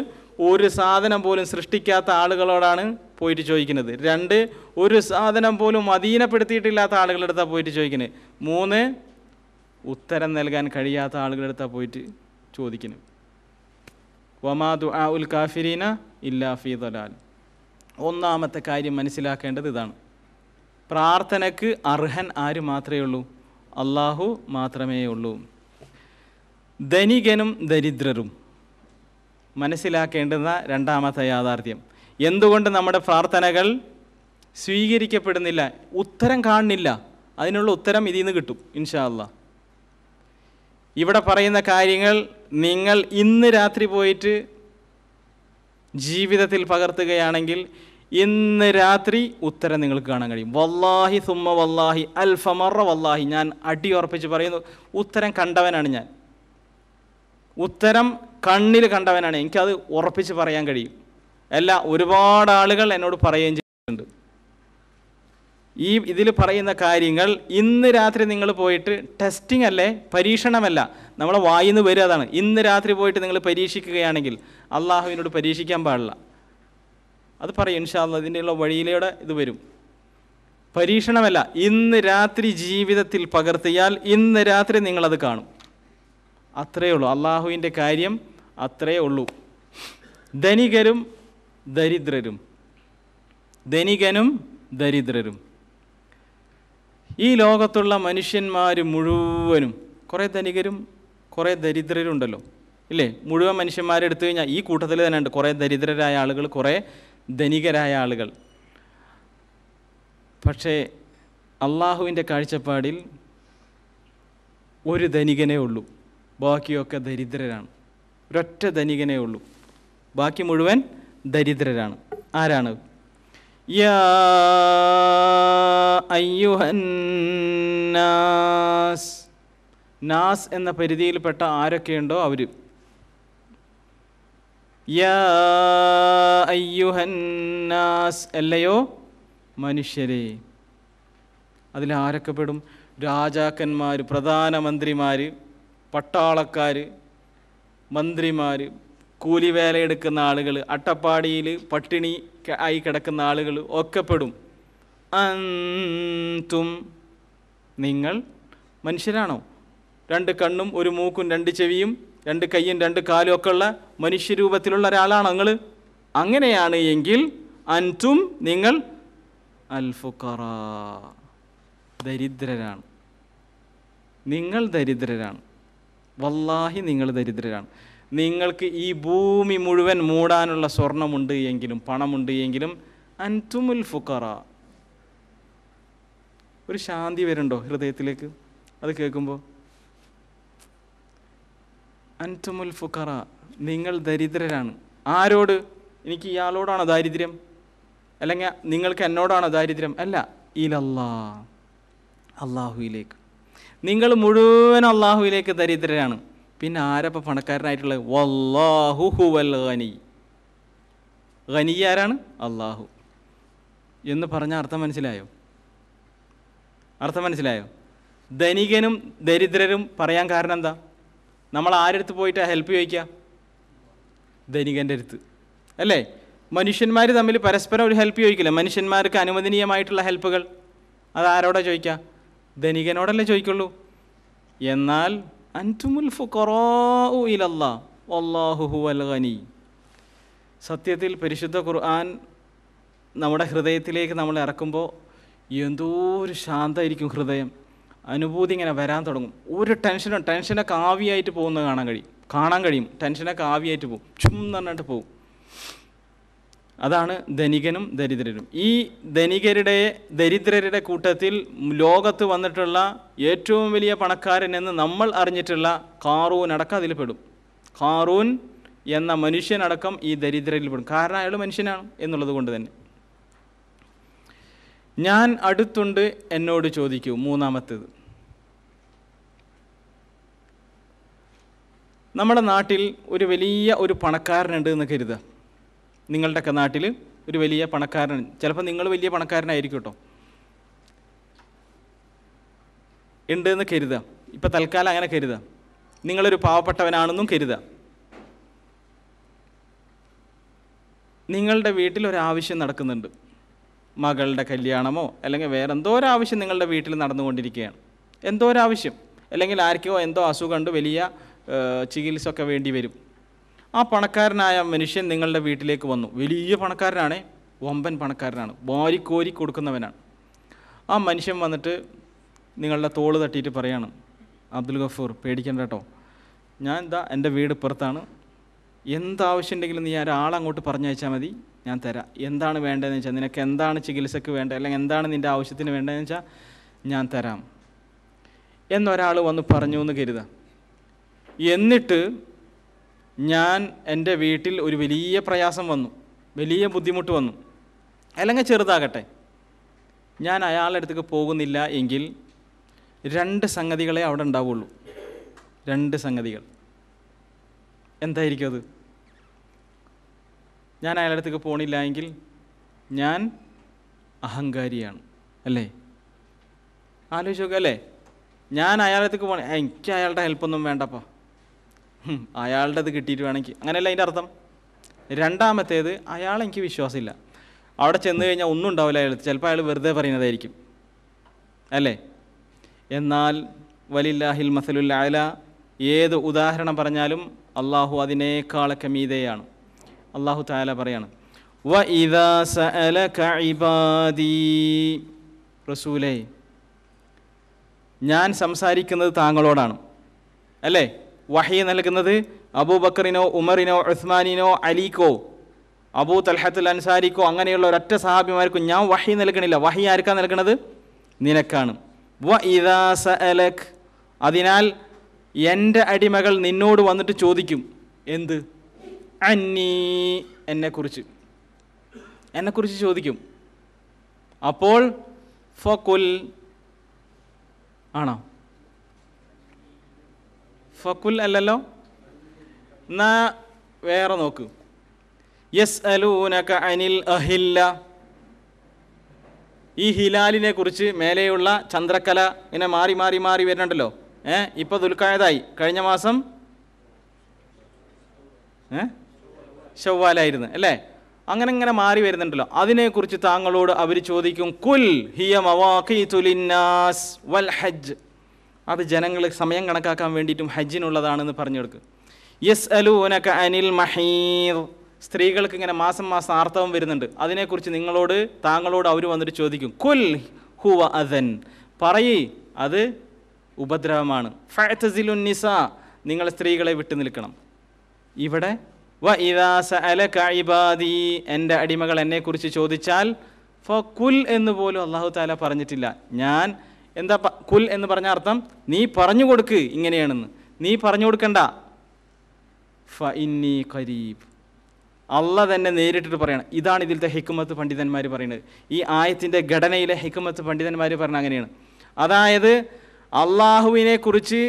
ഒരു സാധനം പോലും സൃഷ്ടിക്കാത്ത ആളുകളോടാണ് പോയിട്ട് ചോദിക്കുന്നത് രണ്ട് ഒരു സാധനം പോലും അധീനപ്പെടുത്തിയിട്ടില്ലാത്ത ആളുകളുടെ അടുത്താണ് പോയിട്ട് ചോദിക്കുന്നത് മൂന്ന് ഉത്തരം നൽകാൻ കഴിയാത്ത ആളുകളുടെ അടുത്താണ് പോയിട്ട് ചോദിക്കുന്നത് വമാ ആ ഉൽ കാഫിരീന ഇല്ലാ ഫീ ദലാൽ ഒന്നാമത്തെ കാര്യം മനസ്സിലാക്കേണ്ടത് ഇതാണ് പ്രാർത്ഥനയ്ക്ക് അർഹൻ ആര് മാത്രമേ ഉള്ളൂ അള്ളാഹു മാത്രമേ ഉള്ളൂ ധനികനും ദരിദ്രരും മനസ്സിലാക്കേണ്ടുന്ന രണ്ടാമത്തെ യാഥാർത്ഥ്യം എന്തുകൊണ്ട് നമ്മുടെ പ്രാർത്ഥനകൾ സ്വീകരിക്കപ്പെടുന്നില്ല ഉത്തരം കാണുന്നില്ല അതിനുള്ള ഉത്തരം ഇതിൽ നിന്ന് കിട്ടും ഇൻഷാല്ല ഇവിടെ പറയുന്ന കാര്യങ്ങൾ നിങ്ങൾ ഇന്ന് രാത്രി പോയിട്ട് ജീവിതത്തിൽ പകർത്തുകയാണെങ്കിൽ ഇന്ന് രാത്രി ഉത്തരം നിങ്ങൾക്ക് കാണാൻ കഴിയും വല്ലാഹി സുമ്മ വല്ലാഹി അൽഫമറ വല്ലാഹി ഞാൻ അടി ഉറപ്പിച്ച് പറയുന്നു ഉത്തരം കണ്ടവനാണ് ഞാൻ ഉത്തരം കണ്ണിൽ കണ്ടവനാണ് എനിക്കത് ഉറപ്പിച്ച് പറയാൻ കഴിയും അല്ല ഒരുപാട് ആളുകൾ എന്നോട് പറയുകയും ചെയ്തിട്ടുണ്ട് ഈ ഇതിൽ പറയുന്ന കാര്യങ്ങൾ ഇന്ന് രാത്രി നിങ്ങൾ പോയിട്ട് ടെസ്റ്റിംഗ് അല്ലേ പരീക്ഷണമല്ല നമ്മളെ വായിന്ന് വരിക അതാണ് ഇന്ന് രാത്രി പോയിട്ട് നിങ്ങൾ പരീക്ഷിക്കുകയാണെങ്കിൽ അള്ളാഹുവിനോട് പരീക്ഷിക്കാൻ പാടില്ല അത് പറയും ഇൻഷാല്ല ഇതിൻ്റെയുള്ള വഴിയിലൂടെ ഇത് വരും പരീക്ഷണമല്ല ഇന്ന് രാത്രി ജീവിതത്തിൽ പകർത്തിയാൽ ഇന്ന് രാത്രി നിങ്ങളത് കാണും അത്രയേ ഉള്ളൂ അള്ളാഹുവിൻ്റെ കാര്യം അത്രയേ ഉള്ളൂ ധനികരും ദരിദ്രരും ധനികനും ദരിദ്രരും ഈ ലോകത്തുള്ള മനുഷ്യന്മാർ മുഴുവനും കുറേ ധനികരും കുറേ ദരിദ്രരുണ്ടല്ലോ ഇല്ലേ മുഴുവൻ മനുഷ്യന്മാരെടുത്തു കഴിഞ്ഞാൽ ഈ കൂട്ടത്തിൽ തന്നെ ഉണ്ട് കുറേ ദരിദ്രരായ ആളുകൾ കുറേ ധനികരായ ആളുകൾ പക്ഷേ അള്ളാഹുവിൻ്റെ കാഴ്ചപ്പാടിൽ ഒരു ധനികനേ ഉള്ളൂ ബാക്കിയൊക്കെ ദരിദ്രരാണ് ഒരൊറ്റ ധനികനേ ഉള്ളൂ ബാക്കി മുഴുവൻ ദരിദ്രരാണ് ആരാണ് യാ അയ്യുഹന്നാസ് നാസ് എന്ന പരിധിയിൽപ്പെട്ട ആരൊക്കെയുണ്ടോ അവർ യാസ് അല്ലയോ മനുഷ്യരെ അതിൽ ആരൊക്കെ പെടും രാജാക്കന്മാർ പ്രധാനമന്ത്രിമാർ പട്ടാളക്കാർ മന്ത്രിമാർ കൂലി ആളുകൾ അട്ടപ്പാടിയിൽ പട്ടിണി ആയി കിടക്കുന്ന ആളുകൾ ഒക്കെ പെടും അന്തും നിങ്ങൾ മനുഷ്യരാണോ രണ്ട് കണ്ണും ഒരു മൂക്കും രണ്ട് ചെവിയും രണ്ട് കൈയും രണ്ട് കാലും ഒക്കെ ഉള്ള മനുഷ്യരൂപത്തിലുള്ള ഒരാളാണ് നിങ്ങൾ അങ്ങനെയാണ് എങ്കിൽ അൻറ്റും നിങ്ങൾ അൽഫുക്കറ ദരിദ്രരാണ് നിങ്ങൾ ദരിദ്രരാണ് വല്ലാഹി നിങ്ങൾ ദരിദ്രരാണ് നിങ്ങൾക്ക് ഈ ഭൂമി മുഴുവൻ മൂടാനുള്ള സ്വർണമുണ്ട് എങ്കിലും പണമുണ്ട് എങ്കിലും അൻറ്റുമുൽ ഫുക്കറ ഒരു ശാന്തി വരുന്നുണ്ടോ ഹൃദയത്തിലേക്ക് അത് കേൾക്കുമ്പോൾ അൻതുമുൽ ഫുഖറ നിങ്ങൾ ദരിദ്രരാണ് ആരോട് എനിക്ക് ഇയാളോടാണോ ദാരിദ്ര്യം അല്ലെങ്കിൽ നിങ്ങൾക്ക് എന്നോടാണോ ദാരിദ്ര്യം അല്ല ഇലല്ലാ അള്ളാഹുയിലേക്ക് നിങ്ങൾ മുഴുവൻ അള്ളാഹുവിലേക്ക് ദരിദ്രരാണ് പിന്നെ ആരപ്പം പണക്കാരനായിട്ടുള്ളത് വല്ലാഹു ഹുവൽ ഖനി ഖനി ആരാണ് അള്ളാഹു എന്ന് പറഞ്ഞ അർത്ഥം മനസ്സിലായോ അർത്ഥം മനസ്സിലായോ ധനികനും ദരിദ്രരും പറയാൻ കാരണം എന്താ നമ്മൾ ആരെടുത്ത് പോയിട്ടാണ് ഹെൽപ്പ് ചോദിക്കുക ധനികൻ്റെ അടുത്ത് അല്ലേ മനുഷ്യന്മാർ തമ്മിൽ പരസ്പരം ഒരു ഹെൽപ്പ് ചോദിക്കില്ല മനുഷ്യന്മാർക്ക് അനുവദനീയമായിട്ടുള്ള ഹെൽപ്പുകൾ അത് ആരോടാ ചോദിക്കുക ധനികനോടല്ലേ ചോദിക്കുള്ളൂ എന്നാൽ അൻറ്റുമുൽ ഫുഖറാഉ സത്യത്തിൽ പരിശുദ്ധ ഖുർആൻ നമ്മുടെ ഹൃദയത്തിലേക്ക് നമ്മൾ ഇറക്കുമ്പോൾ എന്തോ ഒരു ശാന്തമായിരിക്കും ഹൃദയം അനുഭൂതി ഇങ്ങനെ വരാൻ തുടങ്ങും ഒരു ടെൻഷനും ടെൻഷനൊക്കെ ആവിയായിട്ട് പോകുന്നത് കാണാൻ കഴിയും കാണാൻ കഴിയും ടെൻഷനൊക്കെ ആവിയായിട്ട് പോകും ചും എന്ന് പറഞ്ഞിട്ട് പോകും അതാണ് ധനികനും ദരിദ്രരും ഈ ധനികരുടെ ദരിദ്രരുടെ കൂട്ടത്തിൽ ലോകത്ത് വന്നിട്ടുള്ള ഏറ്റവും വലിയ പണക്കാരൻ എന്ന് നമ്മൾ അറിഞ്ഞിട്ടുള്ള കാറൂൻ അടക്കം അതിൽ പെടും കാറൂൻ എന്ന മനുഷ്യനടക്കം ഈ ദരിദ്രരിൽ പെടും കാരണം അയാൾ മനുഷ്യനാണ് എന്നുള്ളത് കൊണ്ട് തന്നെ ഞാൻ അടുത്തുണ്ട് എന്നോട് ചോദിക്കൂ മൂന്നാമത്തേത് നമ്മുടെ നാട്ടിൽ ഒരു വലിയ ഒരു പണക്കാരനുണ്ട് എന്ന് കരുതുക നിങ്ങളുടെയൊക്കെ നാട്ടിൽ ഒരു വലിയ പണക്കാരൻ ചിലപ്പോൾ നിങ്ങൾ വലിയ പണക്കാരനായിരിക്കും കേട്ടോ ഉണ്ട് എന്ന് കരുതുക ഇപ്പം തൽക്കാലം അങ്ങനെ കരുതുക നിങ്ങളൊരു പാവപ്പെട്ടവനാണെന്നും കരുതുക നിങ്ങളുടെ വീട്ടിൽ ഒരാവശ്യം നടക്കുന്നുണ്ട് മകളുടെ കല്യാണമോ അല്ലെങ്കിൽ വേറെ എന്തോ ഒരു ആവശ്യം നിങ്ങളുടെ വീട്ടിൽ നടന്നുകൊണ്ടിരിക്കുകയാണ് എന്തോ ഒരു ആവശ്യം അല്ലെങ്കിൽ ആർക്കോ എന്തോ അസുഖം അസുഖമുണ്ട് വലിയ ചികിത്സ ഒക്കെ വേണ്ടി വരും ആ പണക്കാരനായ മനുഷ്യൻ നിങ്ങളുടെ വീട്ടിലേക്ക് വന്നു വലിയ പണക്കാരനാണ് വമ്പൻ പണക്കാരനാണ് വാരിക്കോരി കൊടുക്കുന്നവനാണ് ആ മനുഷ്യൻ വന്നിട്ട് നിങ്ങളുടെ തോള് തട്ടിയിട്ട് പറയാണ് അബ്ദുൽ ഗഫൂർ പേടിക്കണ്ട കേട്ടോ ഞാൻ എന്താ എൻ്റെ വീട് പുറത്താണ് എന്താവശ്യം ഉണ്ടെങ്കിലും നീ ഒരാളങ്ങോട്ട് പറഞ്ഞയച്ചാൽ മതി ഞാൻ തരാം എന്താണ് വേണ്ടതെന്ന് വെച്ചാൽ നിനക്ക് എന്താണ് ചികിത്സയ്ക്ക് വേണ്ടത് അല്ലെങ്കിൽ എന്താണ് നിൻ്റെ ആവശ്യത്തിന് വേണ്ടതെന്ന് വെച്ചാൽ ഞാൻ തരാം എന്നൊരാൾ വന്ന് പറഞ്ഞു എന്ന് കരുതാം എന്നിട്ട് ഞാൻ എൻ്റെ വീട്ടിൽ ഒരു വലിയ പ്രയാസം വന്നു വലിയ ബുദ്ധിമുട്ട് വന്നു അല്ലെങ്കിൽ ചെറുതാകട്ടെ ഞാൻ അയാളുടെ അടുത്തേക്ക് പോകുന്നില്ല എങ്കിൽ രണ്ട് സംഗതികളെ അവിടെ ഉണ്ടാവുള്ളൂ രണ്ട് സംഗതികൾ എന്തായിരിക്കും അത് ഞാൻ അയാളടുത്തേക്ക് അടുത്തേക്ക് പോണില്ല എങ്കിൽ ഞാൻ അഹങ്കാരിയാണ് അല്ലേ ആലോചിച്ച് നോക്കുക അല്ലേ ഞാൻ അയാളടുത്തേക്ക് അടുത്തേക്ക് എനിക്ക് അയാളുടെ ഹെൽപ്പൊന്നും അയാളുടെ അത് കിട്ടിയിട്ട് വേണമെങ്കിൽ അങ്ങനെയല്ല അതിൻ്റെ അർത്ഥം രണ്ടാമത്തേത് അയാൾ എനിക്ക് വിശ്വാസമില്ല അവിടെ ചെന്ന് കഴിഞ്ഞാൽ ഒന്നും ഉണ്ടാവില്ല അയാൾ ചിലപ്പോൾ അയാൾ വെറുതെ പറയുന്നതായിരിക്കും അല്ലേ എന്നാൽ വലില്ലാഹിൽ മസലുല്ല അല ഏത് ഉദാഹരണം പറഞ്ഞാലും അള്ളാഹു അതിനേക്കാളൊക്കെ മീതയാണ് അള്ളാഹു താല പറയാണ് വ ഇദാ സഅലക ഇബാദി റസൂലേ ഞാൻ സംസാരിക്കുന്നത് താങ്കളോടാണ് അല്ലേ വഹി നൽകുന്നത് അബൂബക്കറിനോ ഉമറിനോ ഉസ്മാനിനോ അലിക്കോ അബൂ തൽഹത്തുൽ അൻസാരിക്കോ അങ്ങനെയുള്ള ഒരൊറ്റ സഹാബിമാർക്കും ഞാൻ വഹി നൽകണില്ല വഹി ആർക്കാണ് നൽകണത് നിനക്കാണ് വ ഇദാ സഅലക് അതിനാൽ എൻ്റെ അടിമകൾ നിന്നോട് വന്നിട്ട് ചോദിക്കും എന്ത് അന്നി എന്നെക്കുറിച്ച് എന്നെക്കുറിച്ച് ചോദിക്കും അപ്പോൾ ഫക്കുൽ ആണോ ഫക്കുൽ അല്ലല്ലോ എന്നാ വേറെ നോക്ക് യസ് അലൂനക അനിൽ അഹില്ല ഈ ഹിലാലിനെ കുറിച്ച് മേലെയുള്ള ചന്ദ്രക്കല ഇങ്ങനെ മാറി മാറി മാറി വരുന്നുണ്ടല്ലോ ഏഹ് ഇപ്പൊ ദുൽക്കായതായി കഴിഞ്ഞ മാസം ഏഹ് ഷവ്വാലായിരുന്നു അല്ലേ അങ്ങനെ ഇങ്ങനെ മാറി വരുന്നുണ്ടല്ലോ അതിനെക്കുറിച്ച് താങ്കളോട് അവർ ചോദിക്കും കുൽ ഹിയ വൽ ഹജ്ജ് അത് ജനങ്ങൾ സമയം കണക്കാക്കാൻ വേണ്ടിയിട്ടും ഹജ്ജിനുള്ളതാണെന്ന് പറഞ്ഞു കൊടുക്കുക യെസ് അലൂനക അനിൽ മഹീർ സ്ത്രീകൾക്ക് ഇങ്ങനെ മാസം മാസം ആർത്തവം വരുന്നുണ്ട് അതിനെക്കുറിച്ച് നിങ്ങളോട് താങ്കളോട് അവർ വന്നിട്ട് ചോദിക്കും കുൽ ഹുവ അതൻ പറയി അത് ഉപദ്രവമാണ് ഫാറ്റസിലുന്നിസ നിങ്ങൾ സ്ത്രീകളെ വിട്ടു നിൽക്കണം ഇവിടെ വ ഇദാസ അല കൈബാദി എൻ്റെ അടിമകൾ എന്നെക്കുറിച്ച് ചോദിച്ചാൽ ഫ കുൽ എന്ന് പോലും അള്ളാഹു താല പറഞ്ഞിട്ടില്ല ഞാൻ എന്താ കുൽ എന്ന് പറഞ്ഞ അർത്ഥം നീ പറഞ്ഞു കൊടുക്ക് ഇങ്ങനെയാണെന്ന് നീ പറഞ്ഞു കൊടുക്കണ്ട ഫ ഇന്നി കരീബ് അല്ല തന്നെ നേരിട്ടിട്ട് പറയണം ഇതാണ് ഇതിലത്തെ ഹിക്കുമത്ത് പണ്ഡിതന്മാർ പറയുന്നത് ഈ ആയത്തിൻ്റെ ഘടനയിലെ ഹിക്കുമത്ത് പണ്ഡിതന്മാർ പറഞ്ഞ അങ്ങനെയാണ് അതായത് അള്ളാഹുവിനെ കുറിച്ച്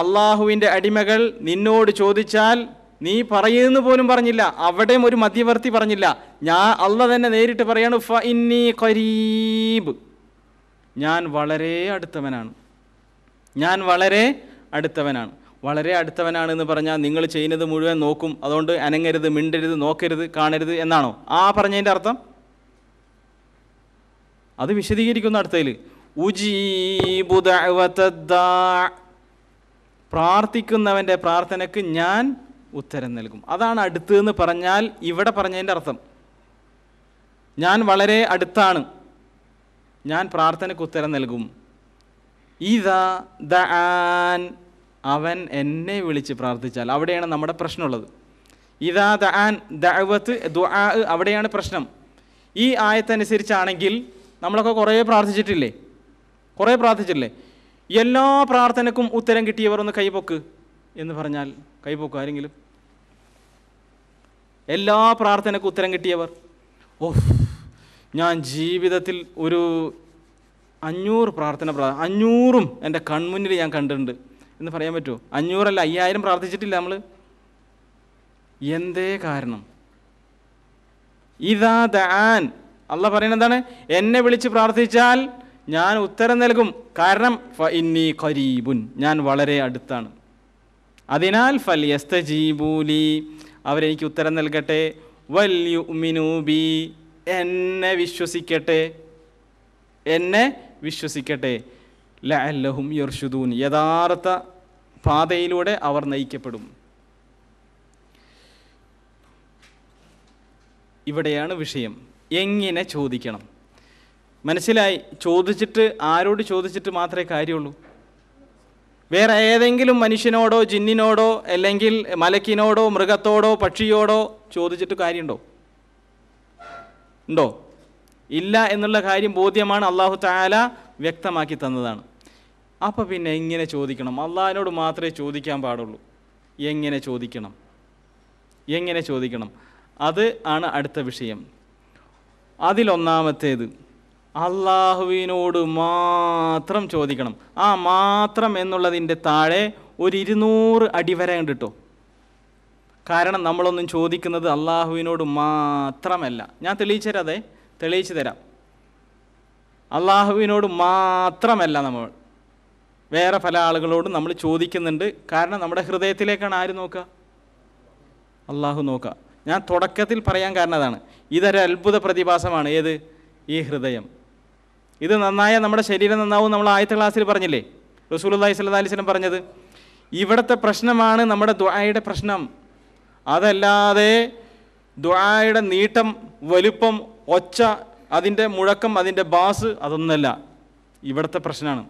അള്ളാഹുവിൻ്റെ അടിമകൾ നിന്നോട് ചോദിച്ചാൽ നീ പറയുന്ന പോലും പറഞ്ഞില്ല അവിടെയും ഒരു മധ്യവർത്തി പറഞ്ഞില്ല ഞാൻ അള്ള തന്നെ നേരിട്ട് പറയാണ് ഫ ഇന്നി ഖരീബ് ഞാൻ വളരെ അടുത്തവനാണ് ഞാൻ വളരെ അടുത്തവനാണ് വളരെ അടുത്തവനാണ് എന്ന് പറഞ്ഞാൽ നിങ്ങൾ ചെയ്യുന്നത് മുഴുവൻ നോക്കും അതുകൊണ്ട് അനങ്ങരുത് മിണ്ടരുത് നോക്കരുത് കാണരുത് എന്നാണോ ആ പറഞ്ഞതിൻ്റെ അർത്ഥം അത് വിശദീകരിക്കുന്നു അടുത്തതിൽ പ്രാർത്ഥിക്കുന്നവൻ്റെ പ്രാർത്ഥനയ്ക്ക് ഞാൻ ഉത്തരം നൽകും അതാണ് അടുത്ത് എന്ന് പറഞ്ഞാൽ ഇവിടെ പറഞ്ഞതിൻ്റെ അർത്ഥം ഞാൻ വളരെ അടുത്താണ് ഞാൻ പ്രാർത്ഥനയ്ക്ക് ഉത്തരം നൽകും ഇതാ ദ ആൻ അവൻ എന്നെ വിളിച്ച് പ്രാർത്ഥിച്ചാൽ അവിടെയാണ് നമ്മുടെ പ്രശ്നമുള്ളത് ഇതാ ദ ആൻ ദഅവത്ത് ദുആ അവിടെയാണ് പ്രശ്നം ഈ ആയത്തനുസരിച്ചാണെങ്കിൽ നമ്മളൊക്കെ കുറേ പ്രാർത്ഥിച്ചിട്ടില്ലേ കുറേ പ്രാർത്ഥിച്ചില്ലേ എല്ലാ പ്രാർത്ഥനക്കും ഉത്തരം കിട്ടിയവർ ഒന്ന് കൈപൊക്ക് എന്ന് പറഞ്ഞാൽ കൈപോക്കും ആരെങ്കിലും എല്ലാ പ്രാർത്ഥനയ്ക്ക് ഉത്തരം കിട്ടിയവർ ഓ ഞാൻ ജീവിതത്തിൽ ഒരു അഞ്ഞൂറ് പ്രാർത്ഥന അഞ്ഞൂറും എൻ്റെ കൺമുന്നിൽ ഞാൻ കണ്ടിട്ടുണ്ട് എന്ന് പറയാൻ പറ്റുമോ അഞ്ഞൂറല്ല അയ്യായിരം പ്രാർത്ഥിച്ചിട്ടില്ല നമ്മൾ എന്തേ കാരണം ഇതാ ദാൻ അല്ല പറയുന്നത് എന്താണ് എന്നെ വിളിച്ച് പ്രാർത്ഥിച്ചാൽ ഞാൻ ഉത്തരം നൽകും കാരണം ഫ ഇന്നി ഖരീബുൻ ഞാൻ വളരെ അടുത്താണ് അതിനാൽ ഫൽ ജീബൂലി അവരെനിക്ക് ഉത്തരം നൽകട്ടെ വല്യുമിനൂബി എന്നെ വിശ്വസിക്കട്ടെ എന്നെ വിശ്വസിക്കട്ടെ ലഅല്ലഹും യർഷുദൂൻ യഥാർത്ഥ പാതയിലൂടെ അവർ നയിക്കപ്പെടും ഇവിടെയാണ് വിഷയം എങ്ങനെ ചോദിക്കണം മനസ്സിലായി ചോദിച്ചിട്ട് ആരോട് ചോദിച്ചിട്ട് മാത്രമേ കാര്യമുള്ളൂ വേറെ ഏതെങ്കിലും മനുഷ്യനോടോ ജിന്നിനോടോ അല്ലെങ്കിൽ മലക്കിനോടോ മൃഗത്തോടോ പക്ഷിയോടോ ചോദിച്ചിട്ട് കാര്യമുണ്ടോ ഉണ്ടോ ഇല്ല എന്നുള്ള കാര്യം ബോധ്യമാണ് അള്ളാഹു താല വ്യക്തമാക്കി തന്നതാണ് അപ്പോൾ പിന്നെ എങ്ങനെ ചോദിക്കണം അള്ളാഹിനോട് മാത്രമേ ചോദിക്കാൻ പാടുള്ളൂ എങ്ങനെ ചോദിക്കണം എങ്ങനെ ചോദിക്കണം അത് ആണ് അടുത്ത വിഷയം അതിലൊന്നാമത്തേത് അള്ളാഹുവിനോട് മാത്രം ചോദിക്കണം ആ മാത്രം എന്നുള്ളതിൻ്റെ താഴെ ഒരു ഇരുന്നൂറ് അടി ഉണ്ട് കണ്ടിട്ടോ കാരണം നമ്മളൊന്നും ചോദിക്കുന്നത് അള്ളാഹുവിനോട് മാത്രമല്ല ഞാൻ തെളിയിച്ചു തരാതെ തെളിയിച്ചു തരാം അള്ളാഹുവിനോട് മാത്രമല്ല നമ്മൾ വേറെ പല ആളുകളോടും നമ്മൾ ചോദിക്കുന്നുണ്ട് കാരണം നമ്മുടെ ഹൃദയത്തിലേക്കാണ് ആര് നോക്കുക അള്ളാഹു നോക്കുക ഞാൻ തുടക്കത്തിൽ പറയാൻ കാരണം അതാണ് ഇതൊരു അത്ഭുത പ്രതിഭാസമാണ് ഏത് ഈ ഹൃദയം ഇത് നന്നായ നമ്മുടെ ശരീരം നന്നാവും നമ്മൾ ആദ്യത്തെ ക്ലാസ്സിൽ പറഞ്ഞില്ലേ റസൂലി സ്വല്ലാ അലിസ്ലം പറഞ്ഞത് ഇവിടുത്തെ പ്രശ്നമാണ് നമ്മുടെ ദ്വായയുടെ പ്രശ്നം അതല്ലാതെ ദ്വായയുടെ നീട്ടം വലുപ്പം ഒച്ച അതിൻ്റെ മുഴക്കം അതിൻ്റെ ബാസ് അതൊന്നുമല്ല ഇവിടുത്തെ പ്രശ്നമാണ്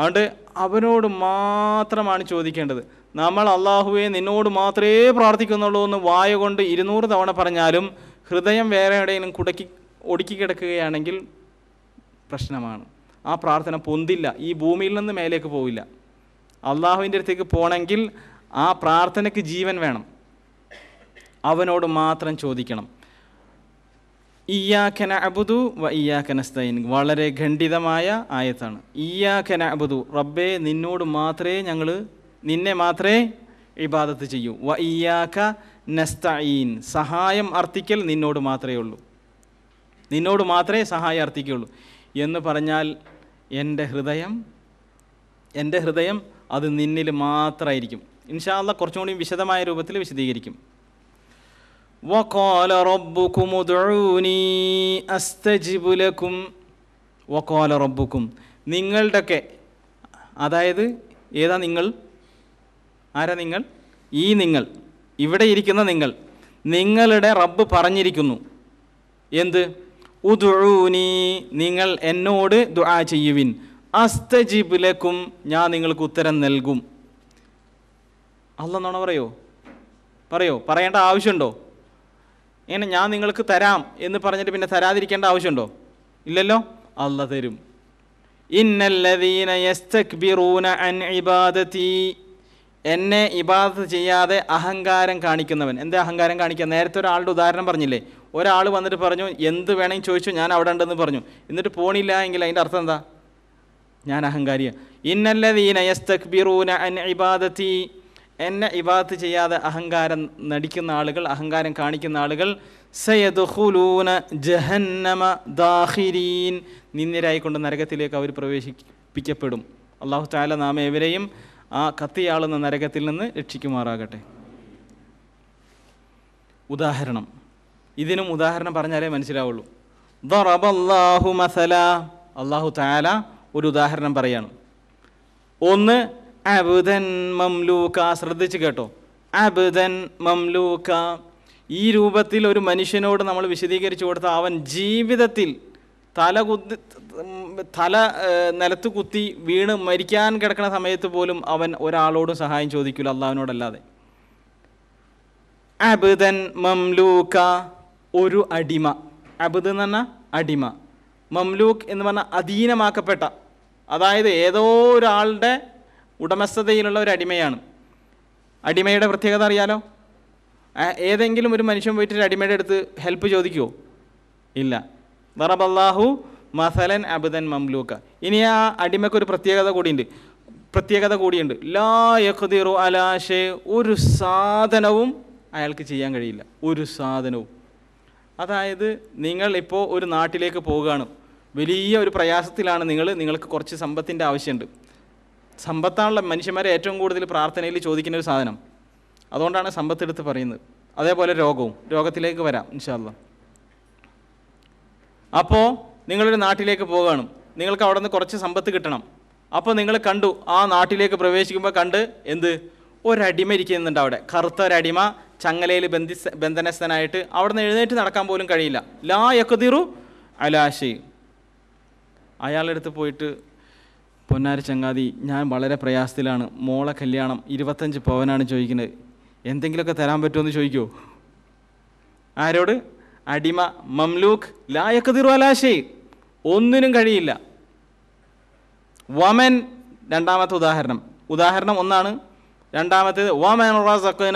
അതുകൊണ്ട് അവനോട് മാത്രമാണ് ചോദിക്കേണ്ടത് നമ്മൾ അള്ളാഹുവെ നിന്നോട് മാത്രമേ പ്രാർത്ഥിക്കുന്നുള്ളൂ എന്ന് വായ കൊണ്ട് ഇരുന്നൂറ് തവണ പറഞ്ഞാലും ഹൃദയം വേറെ എവിടെയെങ്കിലും കുടക്കി ഒടുക്കി കിടക്കുകയാണെങ്കിൽ പ്രശ്നമാണ് ആ പ്രാർത്ഥന പൊന്തില്ല ഈ ഭൂമിയിൽ നിന്ന് മേലേക്ക് പോവില്ല അള്ളാഹുവിൻ്റെ അടുത്തേക്ക് പോകണമെങ്കിൽ ആ പ്രാർത്ഥനയ്ക്ക് ജീവൻ വേണം അവനോട് മാത്രം ചോദിക്കണം ഇയാഖന അബുദു വ സ്തൈൻ വളരെ ഖണ്ഡിതമായ ആയത്താണ് ഇയാഖന അബുദു റബ്ബെ നിന്നോട് മാത്രമേ ഞങ്ങൾ നിന്നെ മാത്രമേ ഇബാദത്ത് ചെയ്യൂ വ ഇയാഖ നസ്തഈൻ സഹായം അർത്ഥിക്കൽ നിന്നോട് മാത്രമേ ഉള്ളൂ നിന്നോട് മാത്രമേ സഹായം അർത്ഥിക്കുകയുള്ളൂ എന്ന് പറഞ്ഞാൽ എൻ്റെ ഹൃദയം എൻ്റെ ഹൃദയം അത് നിന്നിൽ മാത്രമായിരിക്കും ഇൻഷാല്ല കുറച്ചും കൂടി വിശദമായ രൂപത്തിൽ വിശദീകരിക്കും വക്കോല റബ്ബുക്കും ഉദൂനി വക്കോല റബ്ബുക്കും നിങ്ങളുടെയൊക്കെ അതായത് ഏതാ നിങ്ങൾ ആരാ നിങ്ങൾ ഈ നിങ്ങൾ ഇവിടെ ഇരിക്കുന്ന നിങ്ങൾ നിങ്ങളുടെ റബ്ബ് പറഞ്ഞിരിക്കുന്നു എന്ത് ഉദൂനി നിങ്ങൾ എന്നോട് ദുആ ചെയ്യുവിൻ അസ്തജിബിലേക്കും ഞാൻ നിങ്ങൾക്ക് ഉത്തരം നൽകും അല്ലെന്നാണോ പറയോ പറയോ പറയേണ്ട ആവശ്യമുണ്ടോ ഇങ്ങനെ ഞാൻ നിങ്ങൾക്ക് തരാം എന്ന് പറഞ്ഞിട്ട് പിന്നെ തരാതിരിക്കേണ്ട ആവശ്യമുണ്ടോ ഇല്ലല്ലോ അല്ല തരും എന്നെ ഇബാദത്ത് ചെയ്യാതെ അഹങ്കാരം കാണിക്കുന്നവൻ എന്താ അഹങ്കാരം കാണിക്കുക നേരത്തെ ഒരാളുടെ ഉദാഹരണം പറഞ്ഞില്ലേ ഒരാൾ വന്നിട്ട് പറഞ്ഞു എന്ത് വേണമെങ്കിൽ ചോദിച്ചു ഞാൻ അവിടെ ഉണ്ടെന്ന് പറഞ്ഞു എന്നിട്ട് പോണില്ല എങ്കിൽ അതിൻ്റെ അർത്ഥം എന്താ ഞാൻ അഹങ്കാരിയാണ് ഇന്നല്ലതീന യസ്തക്ബിറൂന അൻ ഇബാദത്തി എന്നെ ഇബാദത്ത് ചെയ്യാതെ അഹങ്കാരം നടിക്കുന്ന ആളുകൾ അഹങ്കാരം കാണിക്കുന്ന ആളുകൾ സയദുഹുലൂന ജഹന്നമ ദാഹിരീൻ നിന്നിരായിക്കൊണ്ട് നരകത്തിലേക്ക് അവർ പ്രവേശിപ്പിക്കപ്പെടും അള്ളാഹു താല നാം എവരെയും ആ കത്തിയാളുന്ന നരകത്തിൽ നിന്ന് രക്ഷിക്കുമാറാകട്ടെ ഉദാഹരണം ഇതിനും ഉദാഹരണം പറഞ്ഞാലേ മനസ്സിലാവുള്ളൂ ദറബല്ലാഹു മസല അള്ളാഹു താല ഒരു ഉദാഹരണം പറയാണ് ഒന്ന് അബുദൻ മംലൂക്ക ശ്രദ്ധിച്ച് കേട്ടോ അബുദൻ മംലൂക്ക ഈ രൂപത്തിൽ ഒരു മനുഷ്യനോട് നമ്മൾ വിശദീകരിച്ചു കൊടുത്ത അവൻ ജീവിതത്തിൽ തല കുത്തി തല നിലത്ത് കുത്തി വീണ് മരിക്കാൻ കിടക്കുന്ന സമയത്ത് പോലും അവൻ ഒരാളോടും സഹായം ചോദിക്കില്ല അള്ളാഹുവിനോടല്ലാതെ അബുദൻ മംലൂക്ക ഒരു അടിമ അബദ് എന്ന് പറഞ്ഞാൽ അടിമ മംലൂക്ക് എന്ന് പറഞ്ഞാൽ അധീനമാക്കപ്പെട്ട അതായത് ഏതോ ഒരാളുടെ ഉടമസ്ഥതയിലുള്ള ഒരു അടിമയാണ് അടിമയുടെ പ്രത്യേകത അറിയാലോ ഏതെങ്കിലും ഒരു മനുഷ്യൻ പോയിട്ട് ഒരു അടിമയുടെ അടുത്ത് ഹെൽപ്പ് ചോദിക്കുമോ ഇല്ല വറബല്ലാഹു മസലൻ അബുദൻ മംലൂക്ക ഇനി ആ അടിമയ്ക്ക് ഒരു പ്രത്യേകത കൂടിയുണ്ട് പ്രത്യേകത കൂടിയുണ്ട് ലാ യഖ്ദിറു അലാഷെ ഒരു സാധനവും അയാൾക്ക് ചെയ്യാൻ കഴിയില്ല ഒരു സാധനവും അതായത് നിങ്ങൾ ഇപ്പോൾ ഒരു നാട്ടിലേക്ക് പോവുകയാണ് വലിയ ഒരു പ്രയാസത്തിലാണ് നിങ്ങൾ നിങ്ങൾക്ക് കുറച്ച് സമ്പത്തിൻ്റെ ആവശ്യമുണ്ട് സമ്പത്താണല്ലോ മനുഷ്യന്മാരെ ഏറ്റവും കൂടുതൽ പ്രാർത്ഥനയിൽ ചോദിക്കുന്ന ഒരു സാധനം അതുകൊണ്ടാണ് സമ്പത്തെടുത്ത് പറയുന്നത് അതേപോലെ രോഗവും രോഗത്തിലേക്ക് വരാം ഇൻഷാല്ല അപ്പോൾ നിങ്ങളൊരു നാട്ടിലേക്ക് പോവുകയാണ് നിങ്ങൾക്ക് അവിടെ നിന്ന് കുറച്ച് സമ്പത്ത് കിട്ടണം അപ്പോൾ നിങ്ങൾ കണ്ടു ആ നാട്ടിലേക്ക് പ്രവേശിക്കുമ്പോൾ കണ്ട് എന്ത് ഒരടിമ ഇരിക്കുന്നുണ്ട് അവിടെ കറുത്ത ഒരടിമ ചങ്ങലയിൽ ബന്ധി ബന്ധനസ്ഥനായിട്ട് അവിടെ നിന്ന് എഴുന്നേറ്റ് നടക്കാൻ പോലും കഴിയില്ല ലാ യക്കുതിറു അലാശി അയാളുടെ അടുത്ത് പോയിട്ട് പൊന്നാരി ചങ്ങാതി ഞാൻ വളരെ പ്രയാസത്തിലാണ് മോളെ കല്യാണം ഇരുപത്തഞ്ച് പവനാണ് ചോദിക്കുന്നത് എന്തെങ്കിലുമൊക്കെ തരാൻ പറ്റുമെന്ന് ചോദിക്കുമോ ആരോട് അടിമ മംലൂഖ് ലായക്കതിറു അലാശേ ഒന്നിനും കഴിയില്ല വമൻ രണ്ടാമത്തെ ഉദാഹരണം ഉദാഹരണം ഒന്നാണ് രണ്ടാമത്തേത് ഒമാൻ റസഖന